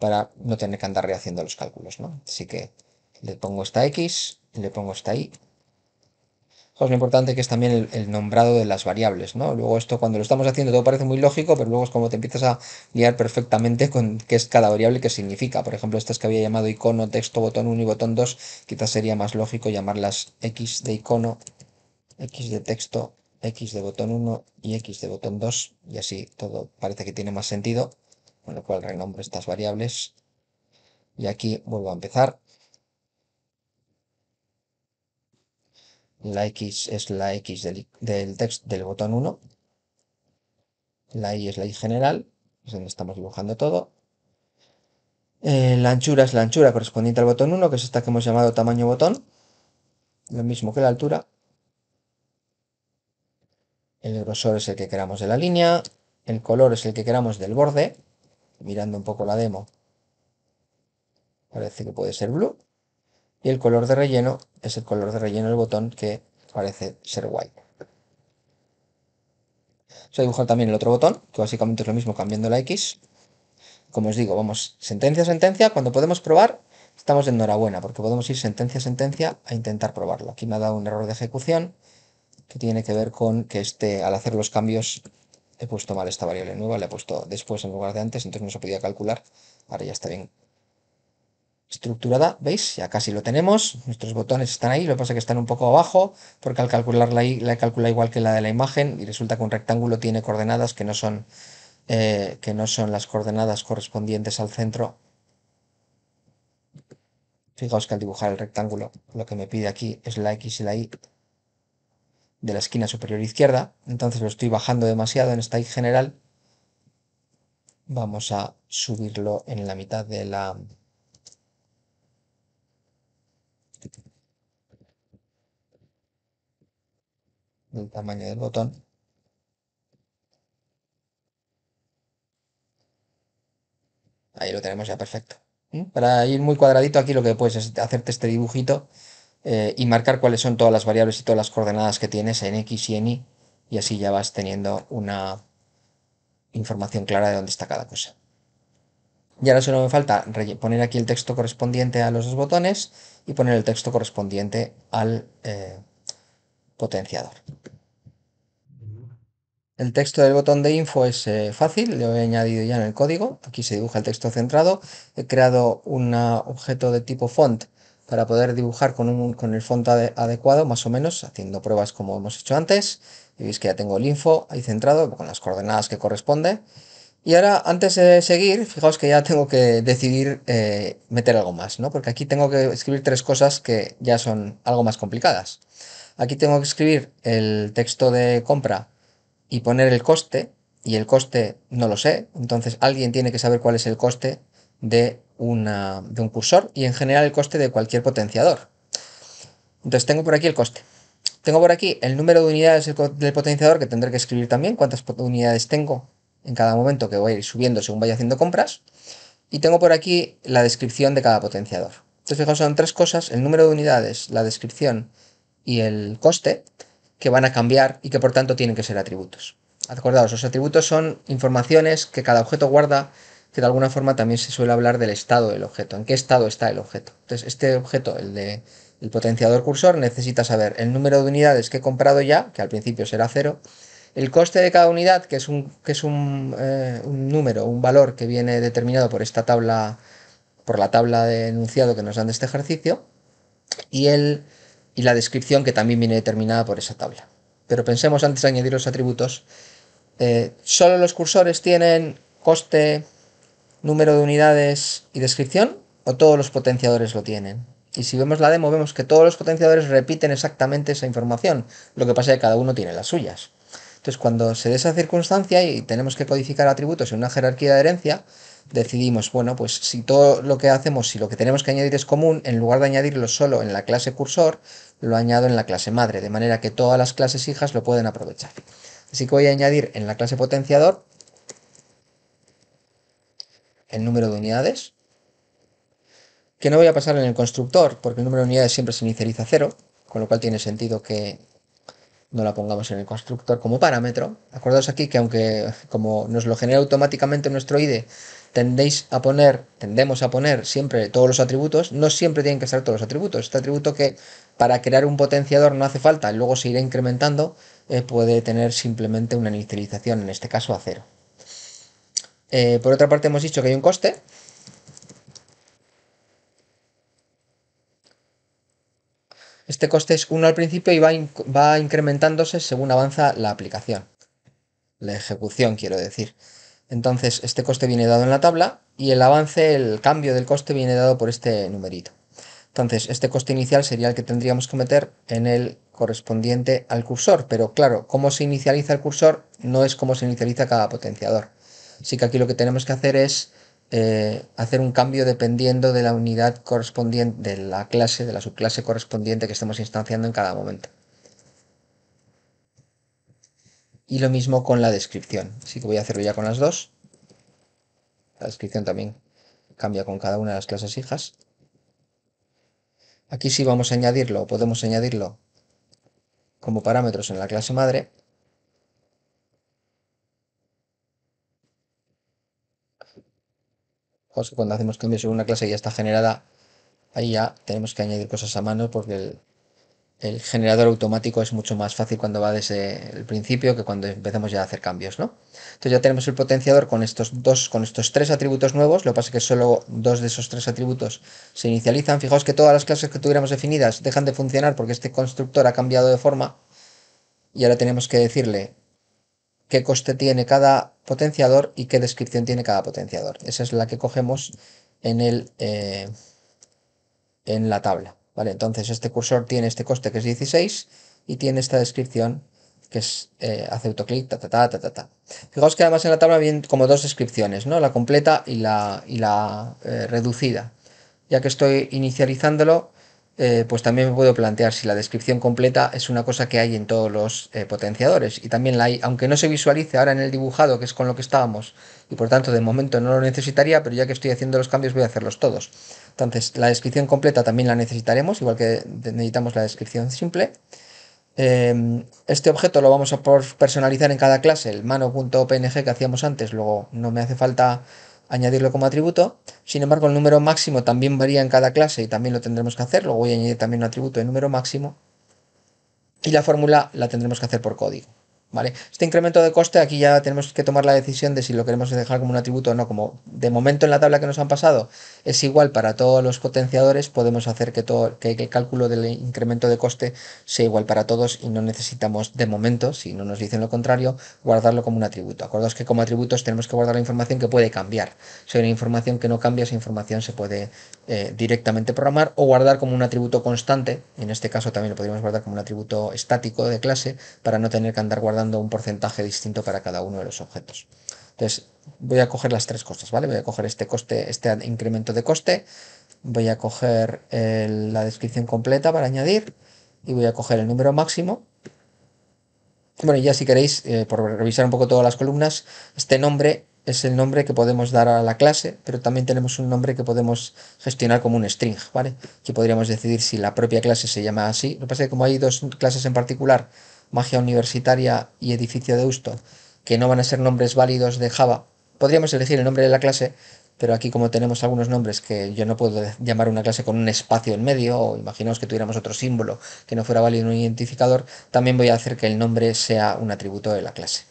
para no tener que andar rehaciendo los cálculos, ¿no? Así que le pongo esta X, le pongo esta Y lo importante que es también el, nombrado de las variables, ¿no? Luego esto cuando lo estamos haciendo todo parece muy lógico, pero luego es como te empiezas a guiar perfectamente con qué es cada variable que significa. Por ejemplo, estas que había llamado icono, texto, botón 1 y botón 2, quizás sería más lógico llamarlas X de icono, X de texto, X de botón 1 y X de botón 2, y así todo parece que tiene más sentido, con lo cual renombro estas variables. Y aquí vuelvo a empezar La X es la X del, del, text, del botón 1. La Y es la Y general, es donde estamos dibujando todo. Eh, la anchura es la anchura correspondiente al botón 1, que es esta que hemos llamado tamaño botón. Lo mismo que la altura. El grosor es el que queramos de la línea. El color es el que queramos del borde. Mirando un poco la demo, parece que puede ser blue. Y el color de relleno es el color de relleno del botón que parece ser white. a dibujar también el otro botón, que básicamente es lo mismo cambiando la X. Como os digo, vamos sentencia a sentencia. Cuando podemos probar, estamos de enhorabuena, porque podemos ir sentencia a sentencia a intentar probarlo. Aquí me ha dado un error de ejecución que tiene que ver con que este, al hacer los cambios he puesto mal esta variable nueva, la he puesto después en lugar de antes, entonces no se podía calcular. Ahora ya está bien estructurada, ¿veis? Ya casi lo tenemos, nuestros botones están ahí, lo que pasa es que están un poco abajo, porque al calcularla Y, la calcula igual que la de la imagen y resulta que un rectángulo tiene coordenadas que no son, eh, que no son las coordenadas correspondientes al centro. Fijaos que al dibujar el rectángulo lo que me pide aquí es la X y la Y de la esquina superior izquierda, entonces lo estoy bajando demasiado en esta Y general. Vamos a subirlo en la mitad de la, del tamaño del botón. Ahí lo tenemos ya perfecto. ¿Mm? Para ir muy cuadradito aquí lo que puedes es hacerte este dibujito eh, y marcar cuáles son todas las variables y todas las coordenadas que tienes en X y en Y y así ya vas teniendo una información clara de dónde está cada cosa. Y ahora solo me falta poner aquí el texto correspondiente a los dos botones y poner el texto correspondiente al, eh, potenciador. El texto del botón de info es eh, fácil, lo he añadido ya en el código. Aquí se dibuja el texto centrado. He creado un objeto de tipo font para poder dibujar con, el font adecuado, más o menos, haciendo pruebas como hemos hecho antes. Y veis que ya tengo el info ahí centrado, con las coordenadas que corresponde. Y ahora, antes de seguir, fijaos que ya tengo que decidir eh, meter algo más, Porque aquí tengo que escribir tres cosas que ya son algo más complicadas. Aquí tengo que escribir el texto de compra y poner el coste, y el coste no lo sé, entonces alguien tiene que saber cuál es el coste de, una, un cursor y en general el coste de cualquier potenciador. Entonces tengo por aquí el coste. Tengo por aquí el número de unidades del potenciador que tendré que escribir también, cuántas unidades tengo en cada momento que voy a ir subiendo según vaya haciendo compras. Y tengo por aquí la descripción de cada potenciador. Entonces fijaos, son tres cosas, el número de unidades, la descripción y el coste que van a cambiar y que por tanto tienen que ser atributos. acordados los atributos son informaciones que cada objeto guarda, que de alguna forma también se suele hablar del estado del objeto, en qué estado está el objeto. Entonces, este objeto, el de el potenciador cursor, necesita saber el número de unidades que he comprado ya, que al principio será cero, el coste de cada unidad, que es un, que es un, eh, un número, un valor que viene determinado por esta tabla, por la tabla de enunciado que nos dan de este ejercicio, y el y la descripción que también viene determinada por esa tabla. Pero pensemos antes de añadir los atributos. Eh, ¿Solo los cursores tienen coste, número de unidades y descripción? ¿O todos los potenciadores lo tienen? Y si vemos la demo, vemos que todos los potenciadores repiten exactamente esa información. Lo que pasa es que cada uno tiene las suyas. Entonces, cuando se dé esa circunstancia y tenemos que codificar atributos en una jerarquía de herencia, decidimos, bueno, pues si todo lo que hacemos, si lo que tenemos que añadir es común, en lugar de añadirlo solo en la clase cursor, lo añado en la clase madre, de manera que todas las clases hijas lo pueden aprovechar. Así que voy a añadir en la clase potenciador el número de unidades, que no voy a pasar en el constructor, porque el número de unidades siempre se inicializa cero, con lo cual tiene sentido que no la pongamos en el constructor como parámetro. Acordaos aquí que aunque como nos lo genera automáticamente nuestro IDE, tendéis a poner, tendemos a poner siempre todos los atributos, no siempre tienen que estar todos los atributos. Este atributo que para crear un potenciador no hace falta, luego se irá incrementando, eh, puede tener simplemente una inicialización, en este caso a cero. Eh, por otra parte hemos dicho que hay un coste. Este coste es uno al principio y va, va incrementándose según avanza la aplicación. La ejecución, quiero decir. Entonces, este coste viene dado en la tabla y el avance, el cambio del coste viene dado por este numerito. Entonces, este coste inicial sería el que tendríamos que meter en el correspondiente al cursor, pero claro, cómo se inicializa el cursor no es cómo se inicializa cada potenciador. Así que aquí lo que tenemos que hacer es eh, hacer un cambio dependiendo de la unidad correspondiente, de la clase, de la subclase correspondiente que estemos instanciando en cada momento. Y lo mismo con la descripción. Así que voy a hacerlo ya con las dos. La descripción también cambia con cada una de las clases hijas. Aquí sí vamos a añadirlo, podemos añadirlo como parámetros en la clase madre. Pues cuando hacemos cambios en una clase ya está generada, ahí ya tenemos que añadir cosas a mano porque el, el generador automático es mucho más fácil cuando va desde el principio que cuando empezamos ya a hacer cambios, ¿no? Entonces ya tenemos el potenciador con estos dos, con estos tres atributos nuevos. Lo que pasa es que solo dos de esos tres atributos se inicializan. Fijaos que todas las clases que tuviéramos definidas dejan de funcionar porque este constructor ha cambiado de forma. Y ahora tenemos que decirle qué coste tiene cada potenciador y qué descripción tiene cada potenciador. Esa es la que cogemos en eh, en la tabla. Vale, entonces este cursor tiene este coste que es 16 y tiene esta descripción que es, eh, hace autoclic, ta, ta, ta, ta, ta, Fijaos que además en la tabla vienen como dos descripciones, ¿no? La completa y la, eh, reducida. Ya que estoy inicializándolo, eh, pues también me puedo plantear si la descripción completa es una cosa que hay en todos los eh, potenciadores. Y también la hay, aunque no se visualice ahora en el dibujado, que es con lo que estábamos, y por tanto de momento no lo necesitaría, pero ya que estoy haciendo los cambios voy a hacerlos todos. Entonces, la descripción completa también la necesitaremos, igual que necesitamos la descripción simple. Em, este objeto lo vamos a personalizar en cada clase, el mano.png que hacíamos antes, luego no me hace falta añadirlo como atributo. Sin embargo, el número máximo también varía en cada clase y también lo tendremos que hacer. Luego voy a añadir también un atributo de número máximo. Y la fórmula la tendremos que hacer por código. ¿Vale? Este incremento de coste aquí ya tenemos que tomar la decisión de si lo queremos dejar como un atributo o no, como de momento en la tabla que nos han pasado es igual para todos los potenciadores, podemos hacer que, el cálculo del incremento de coste sea igual para todos y no necesitamos de momento, si no nos dicen lo contrario, guardarlo como un atributo. Acordaos que como atributos tenemos que guardar la información que puede cambiar. Si hay una información que no cambia, esa información se puede eh, directamente programar o guardar como un atributo constante. En este caso también lo podríamos guardar como un atributo estático de clase para no tener que andar guardando un porcentaje distinto para cada uno de los objetos. Entonces, voy a coger las tres cosas, ¿vale? Voy a coger este coste, este incremento de coste, voy a coger la descripción completa para añadir y voy a coger el número máximo. Bueno, ya si queréis, eh, por revisar un poco todas las columnas, este nombre es el nombre que podemos dar a la clase, pero también tenemos un nombre que podemos gestionar como un string, ¿vale? Que podríamos decidir si la propia clase se llama así. Lo que pasa es que como hay dos clases en particular, magia universitaria y edificio de Houston, que no van a ser nombres válidos de Java. Podríamos elegir el nombre de la clase, pero aquí como tenemos algunos nombres que yo no puedo llamar una clase con un espacio en medio, o imaginaos que tuviéramos otro símbolo que no fuera válido en un identificador, también voy a hacer que el nombre sea un atributo de la clase.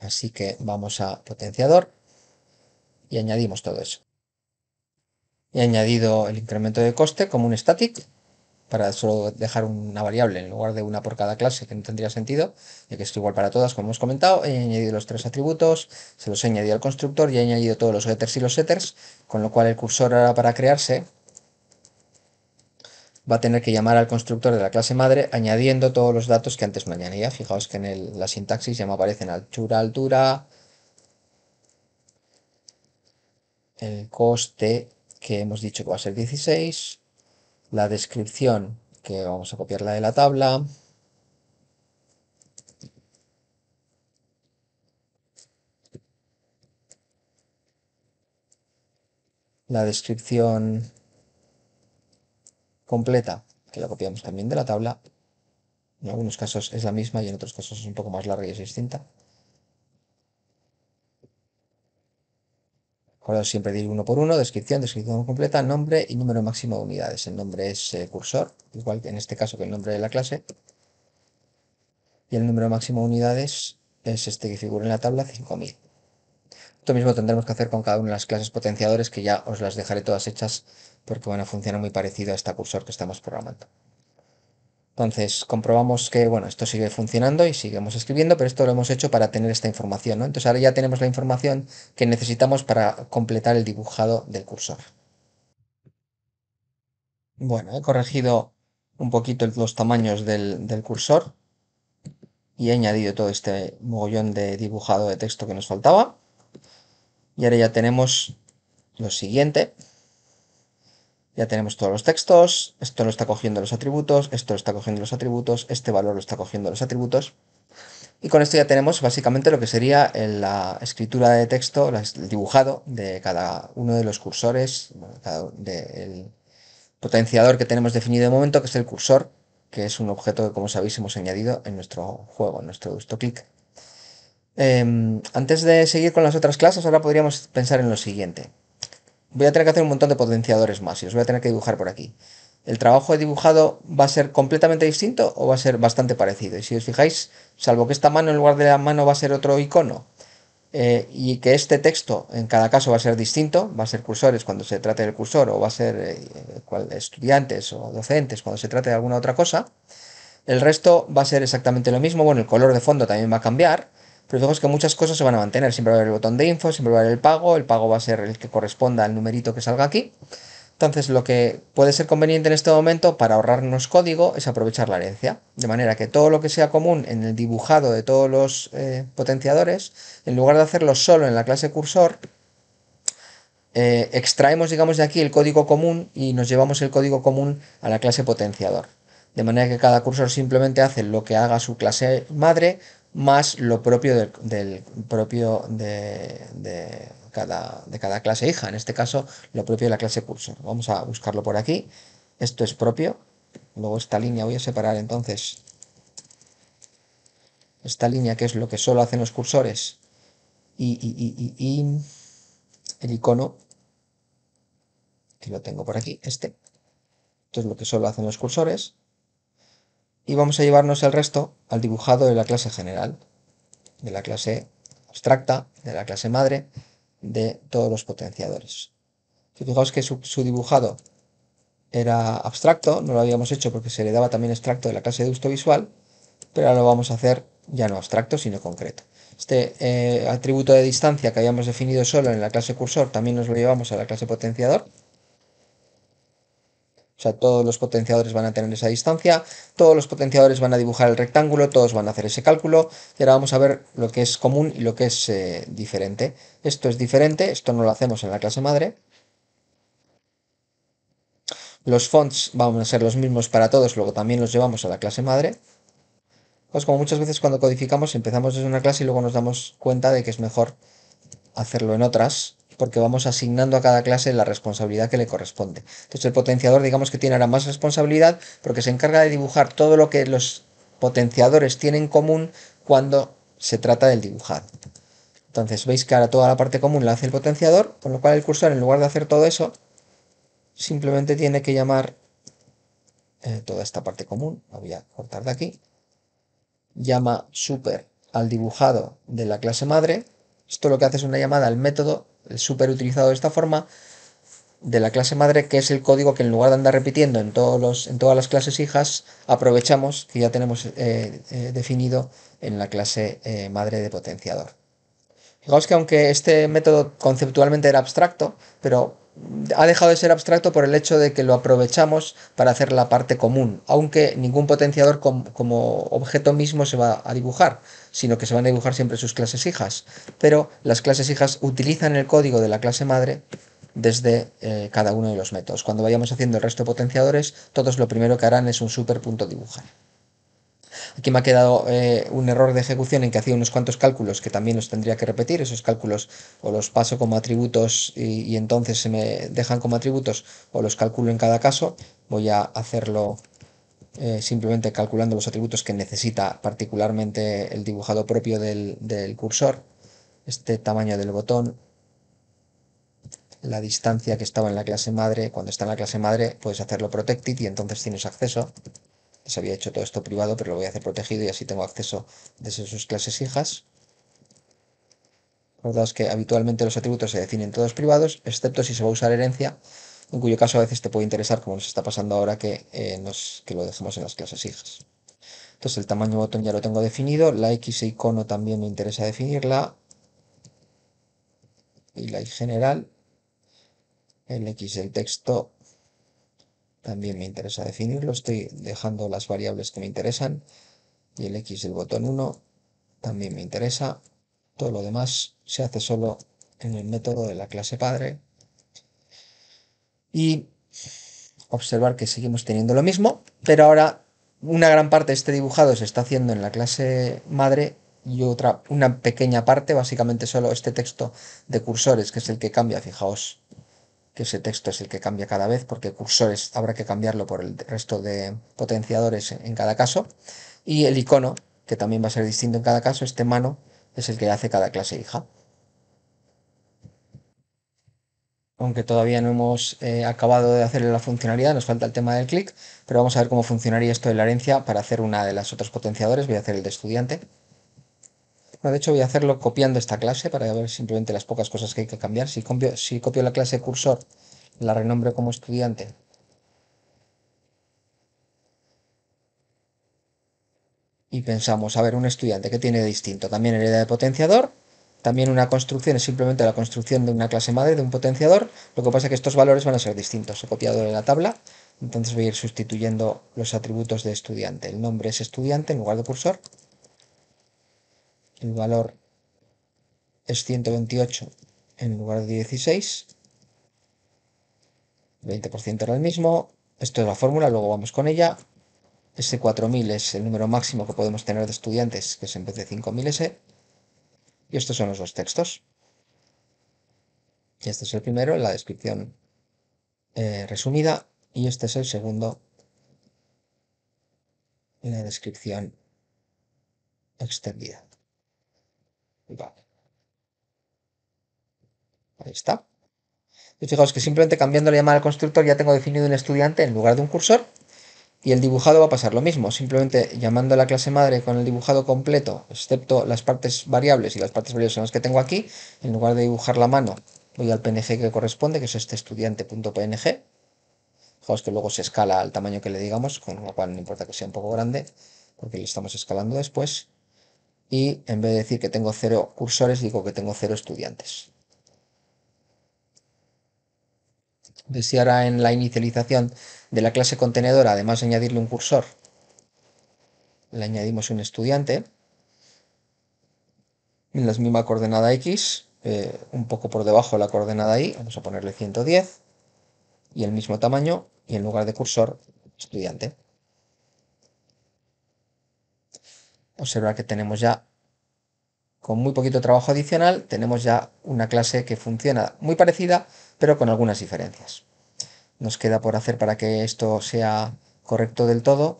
Así que vamos a potenciador y añadimos todo eso. He añadido el incremento de coste como un static para solo dejar una variable en lugar de una por cada clase, que no tendría sentido, ya que es igual para todas, como hemos comentado. He añadido los tres atributos, se los he añadido al constructor y he añadido todos los getters y los setters, con lo cual el cursor ahora para crearse va a tener que llamar al constructor de la clase madre añadiendo todos los datos que antes no añadía. Fijaos que en la sintaxis ya me aparecen altura, altura, el coste que hemos dicho que va a ser 16, la descripción, que vamos a copiarla de la tabla. La descripción completa, que la copiamos también de la tabla. En algunos casos es la misma y en otros casos es un poco más larga y es distinta. siempre digo uno por uno, descripción, descripción completa, nombre y número máximo de unidades. El nombre es eh, cursor, igual en este caso que el nombre de la clase. Y el número máximo de unidades es este que figura en la tabla, 5000. Esto mismo tendremos que hacer con cada una de las clases potenciadores que ya os las dejaré todas hechas porque van a funcionar muy parecido a esta cursor que estamos programando. Entonces comprobamos que, bueno, esto sigue funcionando y seguimos escribiendo, pero esto lo hemos hecho para tener esta información, ¿no? Entonces ahora ya tenemos la información que necesitamos para completar el dibujado del cursor. Bueno, he corregido un poquito los tamaños del, del cursor y he añadido todo este mogollón de dibujado de texto que nos faltaba. Y ahora ya tenemos lo siguiente, ya tenemos todos los textos, esto lo está cogiendo los atributos, esto lo está cogiendo los atributos, este valor lo está cogiendo los atributos. Y con esto ya tenemos básicamente lo que sería la escritura de texto, el dibujado de cada uno de los cursores, del potenciador que tenemos definido de momento, que es el cursor, que es un objeto que como sabéis hemos añadido en nuestro juego, en nuestro gusto em, antes de seguir con las otras clases, ahora podríamos pensar en lo siguiente voy a tener que hacer un montón de potenciadores más y os voy a tener que dibujar por aquí. ¿El trabajo de dibujado va a ser completamente distinto o va a ser bastante parecido? Y si os fijáis, salvo que esta mano en lugar de la mano va a ser otro icono eh, y que este texto en cada caso va a ser distinto, va a ser cursores cuando se trate del cursor o va a ser eh, cual, estudiantes o docentes cuando se trate de alguna otra cosa, el resto va a ser exactamente lo mismo. Bueno, el color de fondo también va a cambiar pero es que muchas cosas se van a mantener. Siempre va a haber el botón de info, siempre va a haber el pago. El pago va a ser el que corresponda al numerito que salga aquí. Entonces, lo que puede ser conveniente en este momento para ahorrarnos código es aprovechar la herencia. De manera que todo lo que sea común en el dibujado de todos los eh, potenciadores, en lugar de hacerlo solo en la clase cursor, eh, extraemos, digamos, de aquí el código común y nos llevamos el código común a la clase potenciador. De manera que cada cursor simplemente hace lo que haga su clase madre más lo propio del, propio de, de, cada, clase hija, en este caso lo propio de la clase cursor Vamos a buscarlo por aquí, esto es propio, luego esta línea voy a separar entonces esta línea que es lo que solo hacen los cursores y, y, y, y el icono que lo tengo por aquí, este, esto es lo que solo hacen los cursores y vamos a llevarnos el resto al dibujado de la clase general, de la clase abstracta, de la clase madre, de todos los potenciadores. Fijaos que su, dibujado era abstracto, no lo habíamos hecho porque se le daba también extracto de la clase de gusto visual, pero ahora lo vamos a hacer ya no abstracto, sino concreto. Este eh, atributo de distancia que habíamos definido solo en la clase cursor también nos lo llevamos a la clase potenciador, o sea, todos los potenciadores van a tener esa distancia, todos los potenciadores van a dibujar el rectángulo, todos van a hacer ese cálculo. Y ahora vamos a ver lo que es común y lo que es eh, diferente. Esto es diferente, esto no lo hacemos en la clase madre. Los fonts van a ser los mismos para todos, luego también los llevamos a la clase madre. Pues como muchas veces cuando codificamos empezamos desde una clase y luego nos damos cuenta de que es mejor hacerlo en otras porque vamos asignando a cada clase la responsabilidad que le corresponde. Entonces el potenciador digamos que tiene ahora más responsabilidad porque se encarga de dibujar todo lo que los potenciadores tienen en común cuando se trata del dibujar. Entonces veis que ahora toda la parte común la hace el potenciador, con lo cual el cursor en lugar de hacer todo eso, simplemente tiene que llamar eh, toda esta parte común, la voy a cortar de aquí, llama super al dibujado de la clase madre, esto lo que hace es una llamada al método, el súper utilizado de esta forma, de la clase madre, que es el código que en lugar de andar repitiendo en, en todas las clases hijas, aprovechamos que ya tenemos eh, eh, definido en la clase eh, madre de potenciador. Fijaos que aunque este método conceptualmente era abstracto, pero ha dejado de ser abstracto por el hecho de que lo aprovechamos para hacer la parte común, aunque ningún potenciador como objeto mismo se va a dibujar, sino que se van a dibujar siempre sus clases hijas. Pero las clases hijas utilizan el código de la clase madre desde eh, cada uno de los métodos. Cuando vayamos haciendo el resto de potenciadores, todos lo primero que harán es un super punto dibujar. Aquí me ha quedado eh, un error de ejecución en que hacía unos cuantos cálculos que también los tendría que repetir. Esos cálculos o los paso como atributos y entonces se me dejan como atributos o los calculo en cada caso. Voy a hacerlo eh, simplemente calculando los atributos que necesita particularmente el dibujado propio del, del cursor, este tamaño del botón, la distancia que estaba en la clase madre, cuando está en la clase madre puedes hacerlo protected y entonces tienes acceso. se había hecho todo esto privado, pero lo voy a hacer protegido y así tengo acceso desde sus clases hijas. Recordaos que habitualmente los atributos se definen todos privados, excepto si se va a usar herencia, en cuyo caso a veces te puede interesar, como nos está pasando ahora, que, eh, nos, que lo dejemos en las clases hijas. Entonces el tamaño botón ya lo tengo definido, la X e icono también me interesa definirla, y la Y general, el X del texto también me interesa definirlo, estoy dejando las variables que me interesan, y el X del botón 1 también me interesa, todo lo demás se hace solo en el método de la clase padre, y observar que seguimos teniendo lo mismo, pero ahora una gran parte de este dibujado se está haciendo en la clase madre y otra, una pequeña parte, básicamente solo este texto de cursores, que es el que cambia, fijaos que ese texto es el que cambia cada vez, porque cursores habrá que cambiarlo por el resto de potenciadores en cada caso, y el icono, que también va a ser distinto en cada caso, este mano es el que hace cada clase hija. aunque todavía no hemos eh, acabado de hacerle la funcionalidad, nos falta el tema del clic, pero vamos a ver cómo funcionaría esto de la herencia para hacer una de las otras potenciadores, voy a hacer el de estudiante. de hecho voy a hacerlo copiando esta clase para ver simplemente las pocas cosas que hay que cambiar. Si copio, la clase cursor, la renombro como estudiante. Y pensamos, a ver, un estudiante, que tiene de distinto? También hereda de potenciador, también una construcción es simplemente la construcción de una clase madre, de un potenciador. Lo que pasa es que estos valores van a ser distintos. He copiado de la tabla, entonces voy a ir sustituyendo los atributos de estudiante. El nombre es estudiante en lugar de cursor. El valor es 128 en lugar de 16. 20% era el mismo. Esto es la fórmula, luego vamos con ella. Este 4000 es el número máximo que podemos tener de estudiantes, que es en vez de 5000 ese. Y estos son los dos textos. y Este es el primero, la descripción eh, resumida, y este es el segundo, la descripción extendida. Ahí está. Y fijaos que simplemente cambiando la llamada al constructor ya tengo definido un estudiante en lugar de un cursor y el dibujado va a pasar lo mismo, simplemente llamando a la clase madre con el dibujado completo, excepto las partes variables y las partes variables son las que tengo aquí, en lugar de dibujar la mano, voy al png que corresponde, que es este estudiante.png, fijaos que luego se escala al tamaño que le digamos, con lo cual no importa que sea un poco grande, porque le estamos escalando después, y en vez de decir que tengo cero cursores, digo que tengo cero estudiantes. si ahora en la inicialización de la clase contenedora, además de añadirle un cursor, le añadimos un estudiante en la misma coordenada x, eh, un poco por debajo de la coordenada y, vamos a ponerle 110, y el mismo tamaño, y en lugar de cursor, estudiante. Observar que tenemos ya, con muy poquito trabajo adicional, tenemos ya una clase que funciona muy parecida, pero con algunas diferencias nos queda por hacer para que esto sea correcto del todo.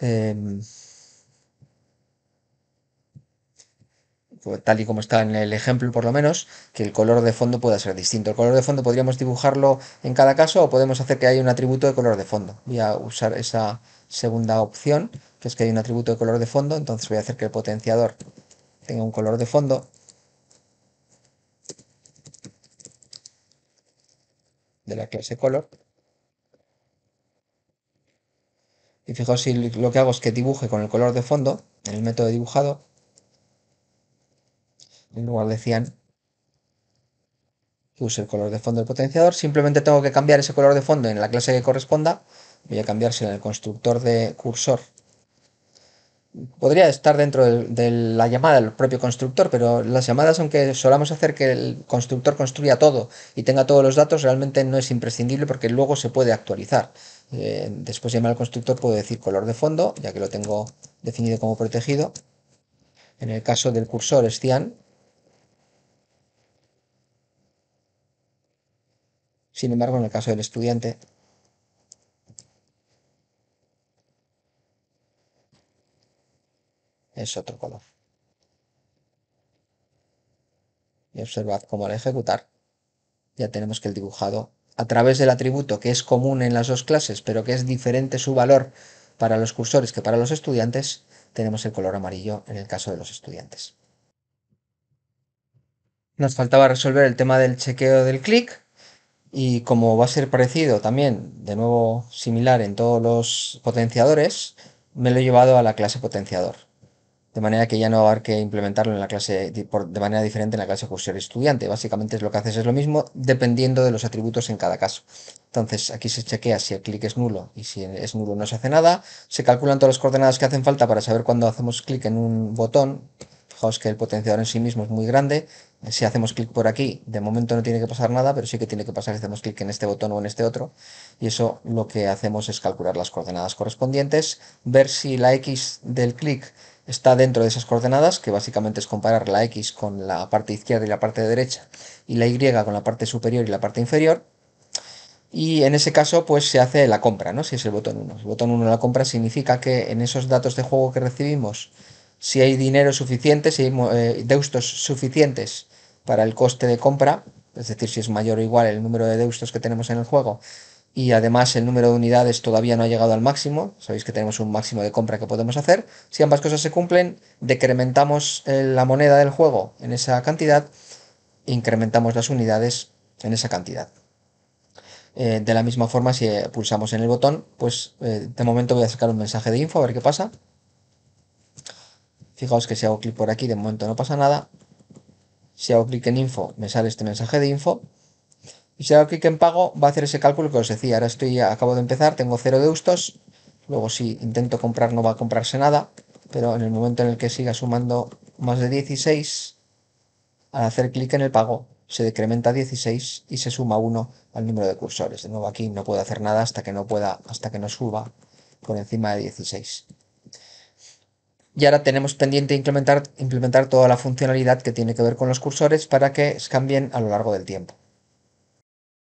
Em, pues, tal y como está en el ejemplo por lo menos, que el color de fondo pueda ser distinto. El color de fondo podríamos dibujarlo en cada caso o podemos hacer que haya un atributo de color de fondo. Voy a usar esa segunda opción, que es que hay un atributo de color de fondo, entonces voy a hacer que el potenciador tenga un color de fondo de la clase color. Y fijaos si lo que hago es que dibuje con el color de fondo, en el método de dibujado, en lugar de use el color de fondo del potenciador. Simplemente tengo que cambiar ese color de fondo en la clase que corresponda. Voy a cambiárselo en el constructor de cursor podría estar dentro de, la llamada del propio constructor, pero las llamadas, aunque solamos hacer que el constructor construya todo y tenga todos los datos, realmente no es imprescindible porque luego se puede actualizar. Eh, después llamar al constructor puedo decir color de fondo, ya que lo tengo definido como protegido. En el caso del cursor es cian. Sin embargo, en el caso del estudiante es otro color. Y observad cómo al ejecutar ya tenemos que el dibujado a través del atributo que es común en las dos clases pero que es diferente su valor para los cursores que para los estudiantes, tenemos el color amarillo en el caso de los estudiantes. Nos faltaba resolver el tema del chequeo del clic y como va a ser parecido también, de nuevo similar en todos los potenciadores, me lo he llevado a la clase potenciador de manera que ya no va que implementarlo en la clase de manera diferente en la clase cursor estudiante. Básicamente es lo que haces es lo mismo dependiendo de los atributos en cada caso. Entonces aquí se chequea si el clic es nulo y si es nulo no se hace nada. Se calculan todas las coordenadas que hacen falta para saber cuando hacemos clic en un botón. Fijaos que el potenciador en sí mismo es muy grande. Si hacemos clic por aquí, de momento no tiene que pasar nada, pero sí que tiene que pasar si hacemos clic en este botón o en este otro. Y eso lo que hacemos es calcular las coordenadas correspondientes, ver si la X del clic está dentro de esas coordenadas, que básicamente es comparar la X con la parte izquierda y la parte derecha, y la Y con la parte superior y la parte inferior. Y en ese caso, pues se hace la compra, ¿no? Si es el botón 1. El botón 1 de la compra significa que en esos datos de juego que recibimos, si hay dinero suficiente, si hay eh, deustos suficientes para el coste de compra, es decir, si es mayor o igual el número de deustos que tenemos en el juego, y además el número de unidades todavía no ha llegado al máximo, sabéis que tenemos un máximo de compra que podemos hacer, si ambas cosas se cumplen, decrementamos eh, la moneda del juego en esa cantidad, incrementamos las unidades en esa cantidad. Eh, de la misma forma, si eh, pulsamos en el botón, pues de momento voy a sacar un mensaje de info a ver qué pasa. Fijaos que si hago clic por aquí, de momento no pasa nada. Si hago clic en info, me sale este mensaje de info. Y si hago clic en pago va a hacer ese cálculo que os decía. Ahora estoy, acabo de empezar, tengo cero de gustos, Luego si intento comprar no va a comprarse nada. Pero en el momento en el que siga sumando más de 16, al hacer clic en el pago se decrementa 16 y se suma 1 al número de cursores. De nuevo aquí no puedo hacer nada hasta que no pueda, hasta que no suba por encima de 16. Y ahora tenemos pendiente implementar, implementar toda la funcionalidad que tiene que ver con los cursores para que cambien a lo largo del tiempo.